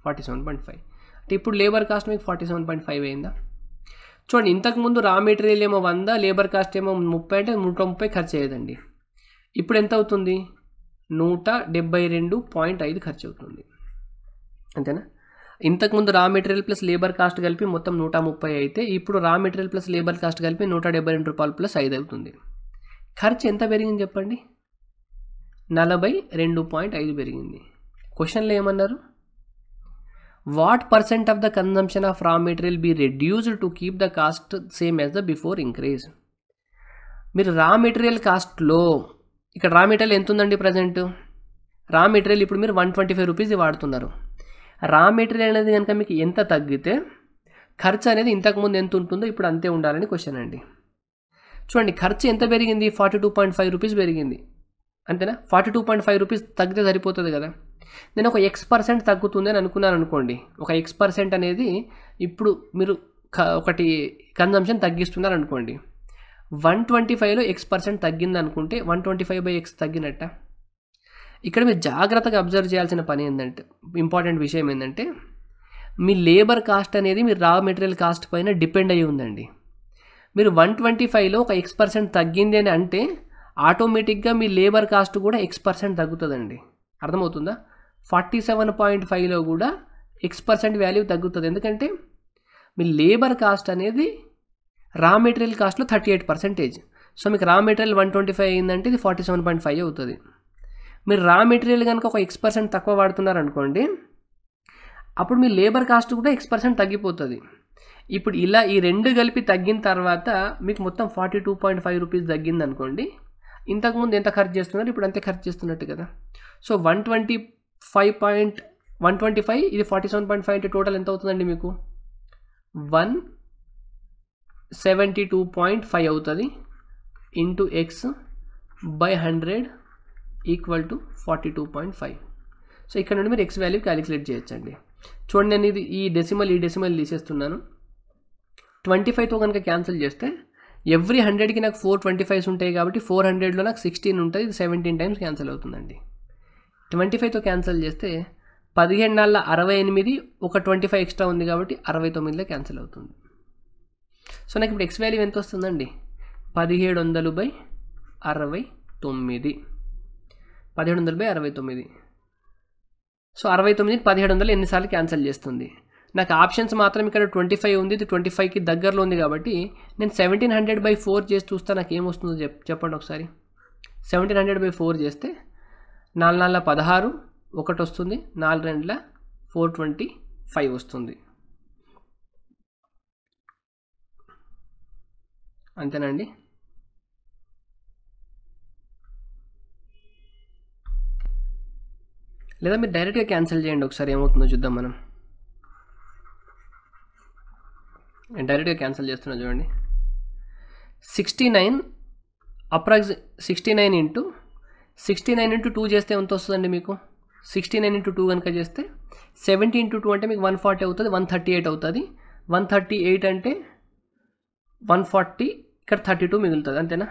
ఫార్టీ సెవెన్ పాయింట్ ఫైవ్ అంటే ఇప్పుడు లేబర్ కాస్ట్ మీకు ఫార్టీ సెవెన్ పాయింట్ ఫైవ్ అయిందా చూడండి ఇంతకుముందు రా మెటీరియల్ ఏమో వంద లేబర్ కాస్ట్ ఏమో ముప్పై అంటే నూట ముప్పై ఖర్చు అయ్యేదండి ఇప్పుడు ఎంత అవుతుంది నూట డెబ్బై రెండు పాయింట్ ఐదు ఖర్చు అవుతుంది అంతేనా ఇంతకుముందు raw material plus labour cost కలిపి మొత్తం నూట ముప్పై అయితే ఇప్పుడు raw material plus labour cost కలిపి నూట డెబ్బై రెండు రూపాయలు ప్లస్ ఐదు అవుతుంది ఖర్చు ఎంత పెరిగింది చెప్పండి నలభై రెండు పాయింట్ ఐదు పెరిగింది క్వశ్చన్లో ఏమన్నారు what percent of the consumption of raw material be reduced to keep the cost same as the before increase మీరు రా మెటీరియల్ కాస్ట్లో ఇక్కడ రా మెటీరియల్ ఎంత ఉందండి ప్రజెంట్ రా మెటీరియల్ ఇప్పుడు మీరు వన్ ట్వంటీ ఫైవ్ రూపీస్ వాడుతున్నారు రా మెటీరియల్ అనేది కనుక మీకు ఎంత తగ్గితే ఖర్చు అనేది ఇంతకుముందు ఎంత ఉంటుందో ఇప్పుడు అంతే ఉండాలని క్వశ్చన్ అండి చూడండి ఖర్చు ఎంత పెరిగింది forty two point five rupees పెరిగింది అంతేనా forty two point five rupees తగ్గితే సరిపోతుంది కదా నేను ఒక ఎక్స్ పర్సెంట్ తగ్గుతుందని అనుకున్నాను అనుకోండి ఒక ఎక్స్ పర్సెంట్ అనేది ఇప్పుడు మీరు ఒకటి కన్జంప్షన్ తగ్గిస్తున్నారు అనుకోండి వన్ ట్వంటీ ఫైవ్లో ఎక్స్ పర్సెంట్ తగ్గింది అనుకుంటే one twenty five by x తగ్గినట్ట ఇక్కడ మీరు జాగ్రత్తగా అబ్జర్వ్ చేయాల్సిన పని ఏంటంటే ఇంపార్టెంట్ విషయం ఏంటంటే మీ లేబర్ కాస్ట్ అనేది మీ రా మెటీరియల్ కాస్ట్ పైన డిపెండ్ అయి ఉందండి మీరు వన్ ట్వంటీ ఫైవ్లో ఒక ఎక్స్ పర్సెంట్ తగ్గింది అని అంటే ఆటోమేటిక్గా మీ లేబర్ కాస్ట్ కూడా ఎక్స్ పర్సెంట్ తగ్గుతుందండి అర్థమవుతుందా ఫార్టీ సెవెన్ పాయింట్ ఫైవ్లో కూడా ఎక్స్ పర్సెంట్ వాల్యూ తగ్గుతుంది ఎందుకంటే మీ లేబర్ కాస్ట్ అనేది రా మెటీరియల్ కాస్ట్లో థర్టీ ఎయిట్ పర్సెంటేజ్ సో మీకు raw material one twenty five అయిందంటే ఇది ఫార్టీ సెవెన్ పాయింట్ ఫైవ్ అవుతుంది మీరు రా మెటీరియల్ కనుక ఒక ఎక్స్ పర్సెంట్ తక్కువ వాడుతున్నారనుకోండి అప్పుడు మీ లేబర్ కాస్ట్ కూడా ఎక్స్ పర్సెంట్ తగ్గిపోతుంది ఇప్పుడు ఇలా ఈ రెండు కలిపి తగ్గిన తర్వాత మీకు మొత్తం forty two point five rupees తగ్గింది అనుకోండి ఇంతకుముందు ఎంత ఖర్చు చేస్తున్నారు ఇప్పుడు అంతే ఖర్చు చేస్తున్నట్టు కదా so one twenty five point one twenty five ఇది ఫార్టీ సెవెన్ పాయింట్ ఫైవ్ అంటే టోటల్ ఎంత అవుతుందండి మీకు one seventy two point five అవుతుంది into x by hundred equal to forty two point five so ఇక్కడ నుండి మీరు ఎక్స్ వాల్యూ క్యాలిక్యులేట్ చేయొచ్చండి చూడండి నేను ఇది ఈ డెసిమల్ ఈ డెసిమల్ తీసేస్తున్నాను ట్వంటీ ఫైవ్తో కనుక క్యాన్సిల్ చేస్తే ఎవ్రీ హండ్రెడ్కి నాకు ఫోర్ ట్వంటీ ఫైవ్స్ ఉంటాయి కాబట్టి ఫోర్ హండ్రెడ్లో నాకు సిక్స్టీన్ ఉంటుంది సెవెంటీన్ టైమ్స్ క్యాన్సిల్ అవుతుందండి ట్వంటీ ఫైవ్తో క్యాన్సిల్ చేస్తే పదిహేడు నాళ్ళ అరవై ఎనిమిది ఒక ట్వంటీ ఫైవ్ ఎక్స్ట్రా ఉంది కాబట్టి అరవై తొమ్మిదిలో క్యాన్సిల్ అవుతుంది సో నాకు ఇప్పుడు ఎక్స్ వాల్యూ ఎంత వస్తుందండి పదిహేడు వందలు బై అరవై తొమ్మిది పదిహేడు వందలు బై అరవై తొమ్మిది సో అరవై తొమ్మిది పదిహేడు వందలు ఎన్నిసార్లు క్యాన్సిల్ చేస్తుంది నాకు ఆప్షన్స్ మాత్రం ఇక్కడ ట్వంటీ ఫైవ్ ఉంది ఇది ట్వంటీ ఫైవ్కి దగ్గరలో ఉంది కాబట్టి నేను సెవెంటీన్ హండ్రెడ్ బై ఫోర్ చేసి చూస్తే నాకు ఏమొస్తుందో చెప్ చెప్పండి ఒకసారి సెవెంటీన్ హండ్రెడ్ బై ఫోర్ చేస్తే నాలుగు నాలుగు పదహారు ఒకటి వస్తుంది నాలుగు రెండుల ఫోర్ ట్వంటీ ఫైవ్ వస్తుంది అంతేనండి లేదా మీరు డైరెక్ట్గా క్యాన్సిల్ చేయండి ఒకసారి ఏమవుతుందో చూద్దాం మనం నేను డైరెక్ట్గా క్యాన్సిల్ చేస్తున్నా చూడండి sixty nine approx sixty nine into sixty nine into two చేస్తే ఎంత వస్తుందండి మీకు సిక్స్టీ నైన్ ఇంటూ టూ కనుక చేస్తే సెవెంటీ ఇంటూ టూ అంటే మీకు వన్ ఫార్టీ అవుతుంది వన్ థర్టీ ఎయిట్ అవుతుంది వన్ థర్టీ ఎయిట్ అంటే వన్ ఫార్టీ ఇక్కడ థర్టీ టూ మిగులుతుంది అంతేనా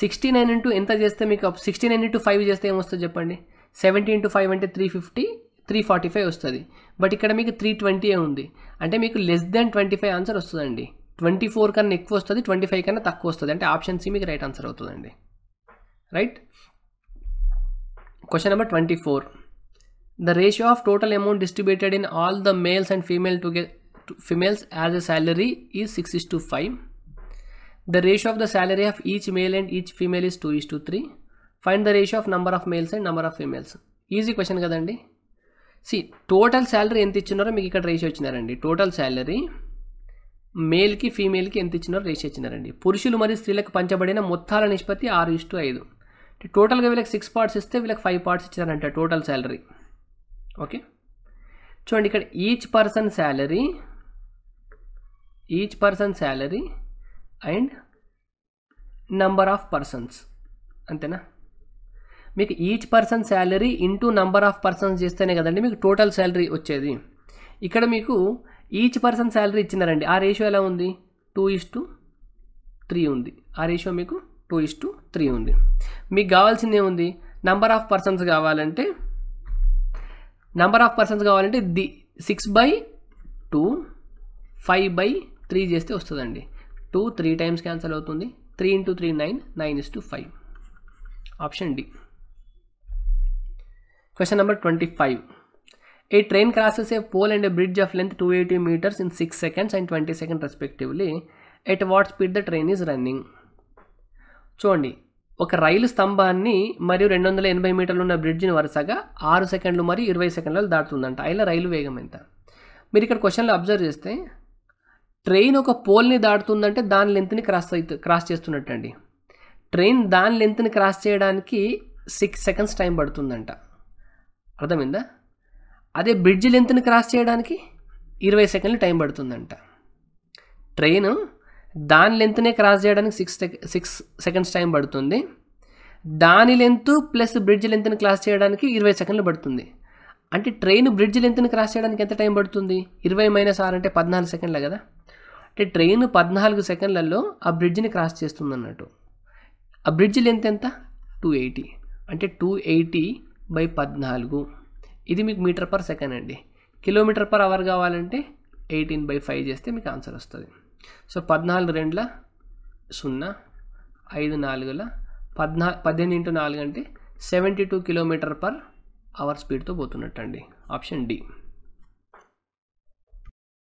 సిక్స్టీ నైన్ ఇంటూ ఎంత చేస్తే మీకు సిక్స్టీ నైన్ ఇంటూ ఫైవ్ చేస్తే ఏమొస్తుంది చెప్పండి సెవెంటీ ఇంటూ ఫైవ్ అంటే three fifty three forty five వస్తుంది బట్ ఇక్కడ మీకు త్రీ ట్వంటీ ఉంది అంటే మీకు less then twenty five answer వస్తుందండి ట్వంటీ ఫోర్ కన్నా ఎక్కువ వస్తుంది ట్వంటీ ఫైవ్ కన్నా తక్కువ వస్తుంది అంటే ఆప్షన్ సి మీకు రైట్ ఆన్సర్ అవుతుందండి right Question number 24. The ratio of total amount distributed in all the males and female to get, to females as a salary is 6 is to 5. The ratio of the salary of each male and each female is 2 is to 3. Find the ratio of number of males and number of females. Easy question కదండి see total salary ఎంత ఇచ్చినారో మీకు ఇక్కడ ratio ఇచ్చినారండి total salary మేల్కి ఫీమేల్కి ఎంత ఇచ్చినారో రేషియో ఇచ్చినారండి పురుషులు మరియు స్త్రీలకు పంచబడిన మొత్తాల నిష్పత్తి ఆరు ఇష్టు ఐదు టోటల్గా వీళ్ళకి సిక్స్ పార్ట్స్ ఇస్తే వీళ్ళకి ఫైవ్ పార్ట్స్ ఇచ్చారంట టోటల్ శాలరీ ఓకే చూడండి ఇక్కడ each person salary each person salary and number of persons అంతేనా మీకు each person salary into number of persons చేస్తేనే కదండి మీకు టోటల్ శాలరీ వచ్చేది ఇక్కడ మీకు ఈచ్ పర్సన్ శాలరీ ఇచ్చినారండి ఆ రేషియో ఎలా ఉంది టూ ఇస్ టు త్రీ ఉంది ఆ రేషియో మీకు టూ ఇస్ టు త్రీ ఉంది మీకు కావాల్సింది ఏముంది నంబర్ ఆఫ్ పర్సన్స్ కావాలంటే నంబర్ ఆఫ్ పర్సన్స్ కావాలంటే the six by two five by three చేస్తే వస్తుందండి టూ త్రీ టైమ్స్ క్యాన్సిల్ అవుతుంది three into three nine nine is to five option D question number twenty five a train crosses a pole and bridge of length two eighty metres in six seconds and twenty second respectively at what speed the train is running చూడండి ఒక రైలు స్తంభాన్ని మరియు రెండు వందల ఎనభై మీటర్లు ఉన్న బ్రిడ్జిని వరుసగా ఆరు సెకండ్లు మరియు ఇరవై సెకండ్లలో దాటుతుందంట అయినా రైలు వేగం ఎంత మీరు ఇక్కడ క్వశ్చన్లో అబ్జర్వ్ చేస్తే ట్రైన్ ఒక పోల్ని దాటుతుందంటే దాని లెంత్ని క్రాస్ అవుతూ క్రాస్ చేస్తున్నట్టు అండి ట్రైన్ దాని లెంత్ని క్రాస్ చేయడానికి సిక్స్ సెకండ్స్ టైం పడుతుందంట అర్థమైందా అదే బ్రిడ్జ్ లెంత్ని క్రాస్ చేయడానికి ఇరవై సెకండ్లు టైం పడుతుందంట ట్రైన్ దాని లెంత్నే క్రాస్ చేయడానికి సిక్స్ సిక్స్ సెకండ్స్ టైం పడుతుంది దాని లెంత్ ప్లస్ బ్రిడ్జ్ లెంత్ని క్రాస్ చేయడానికి ఇరవై సెకండ్లు పడుతుంది అంటే ట్రైన్ బ్రిడ్జ్ లెంత్ని క్రాస్ చేయడానికి ఎంత టైం పడుతుంది ఇరవై మైనస్ ఆరు అంటే పద్నాలుగు సెకండ్లే కదా అంటే ట్రైన్ పద్నాలుగు సెకండ్లలో ఆ బ్రిడ్జ్ని క్రాస్ చేస్తుంది అన్నట్టు ఆ బ్రిడ్జ్ లెంత్ ఎంత టూ ఎయిటీ అంటే టూ ఎయిటీ బై పద్నాలుగు ఇది మీకు మీటర్ పర్ సెకండ్ అండి కిలోమీటర్ పర్ అవర్ కావాలంటే ఎయిటీన్ బై ఫైవ్ చేస్తే మీకు ఆన్సర్ వస్తుంది సో పద్నాలుగు రెండుల సున్నా ఐదు నాలుగుల పద్నా పద్దెనిమిది ఇంటూ నాలుగు అంటే seventy two kilometre per hour స్పీడ్తో పోతున్నట్టండి ఆప్షన్ డి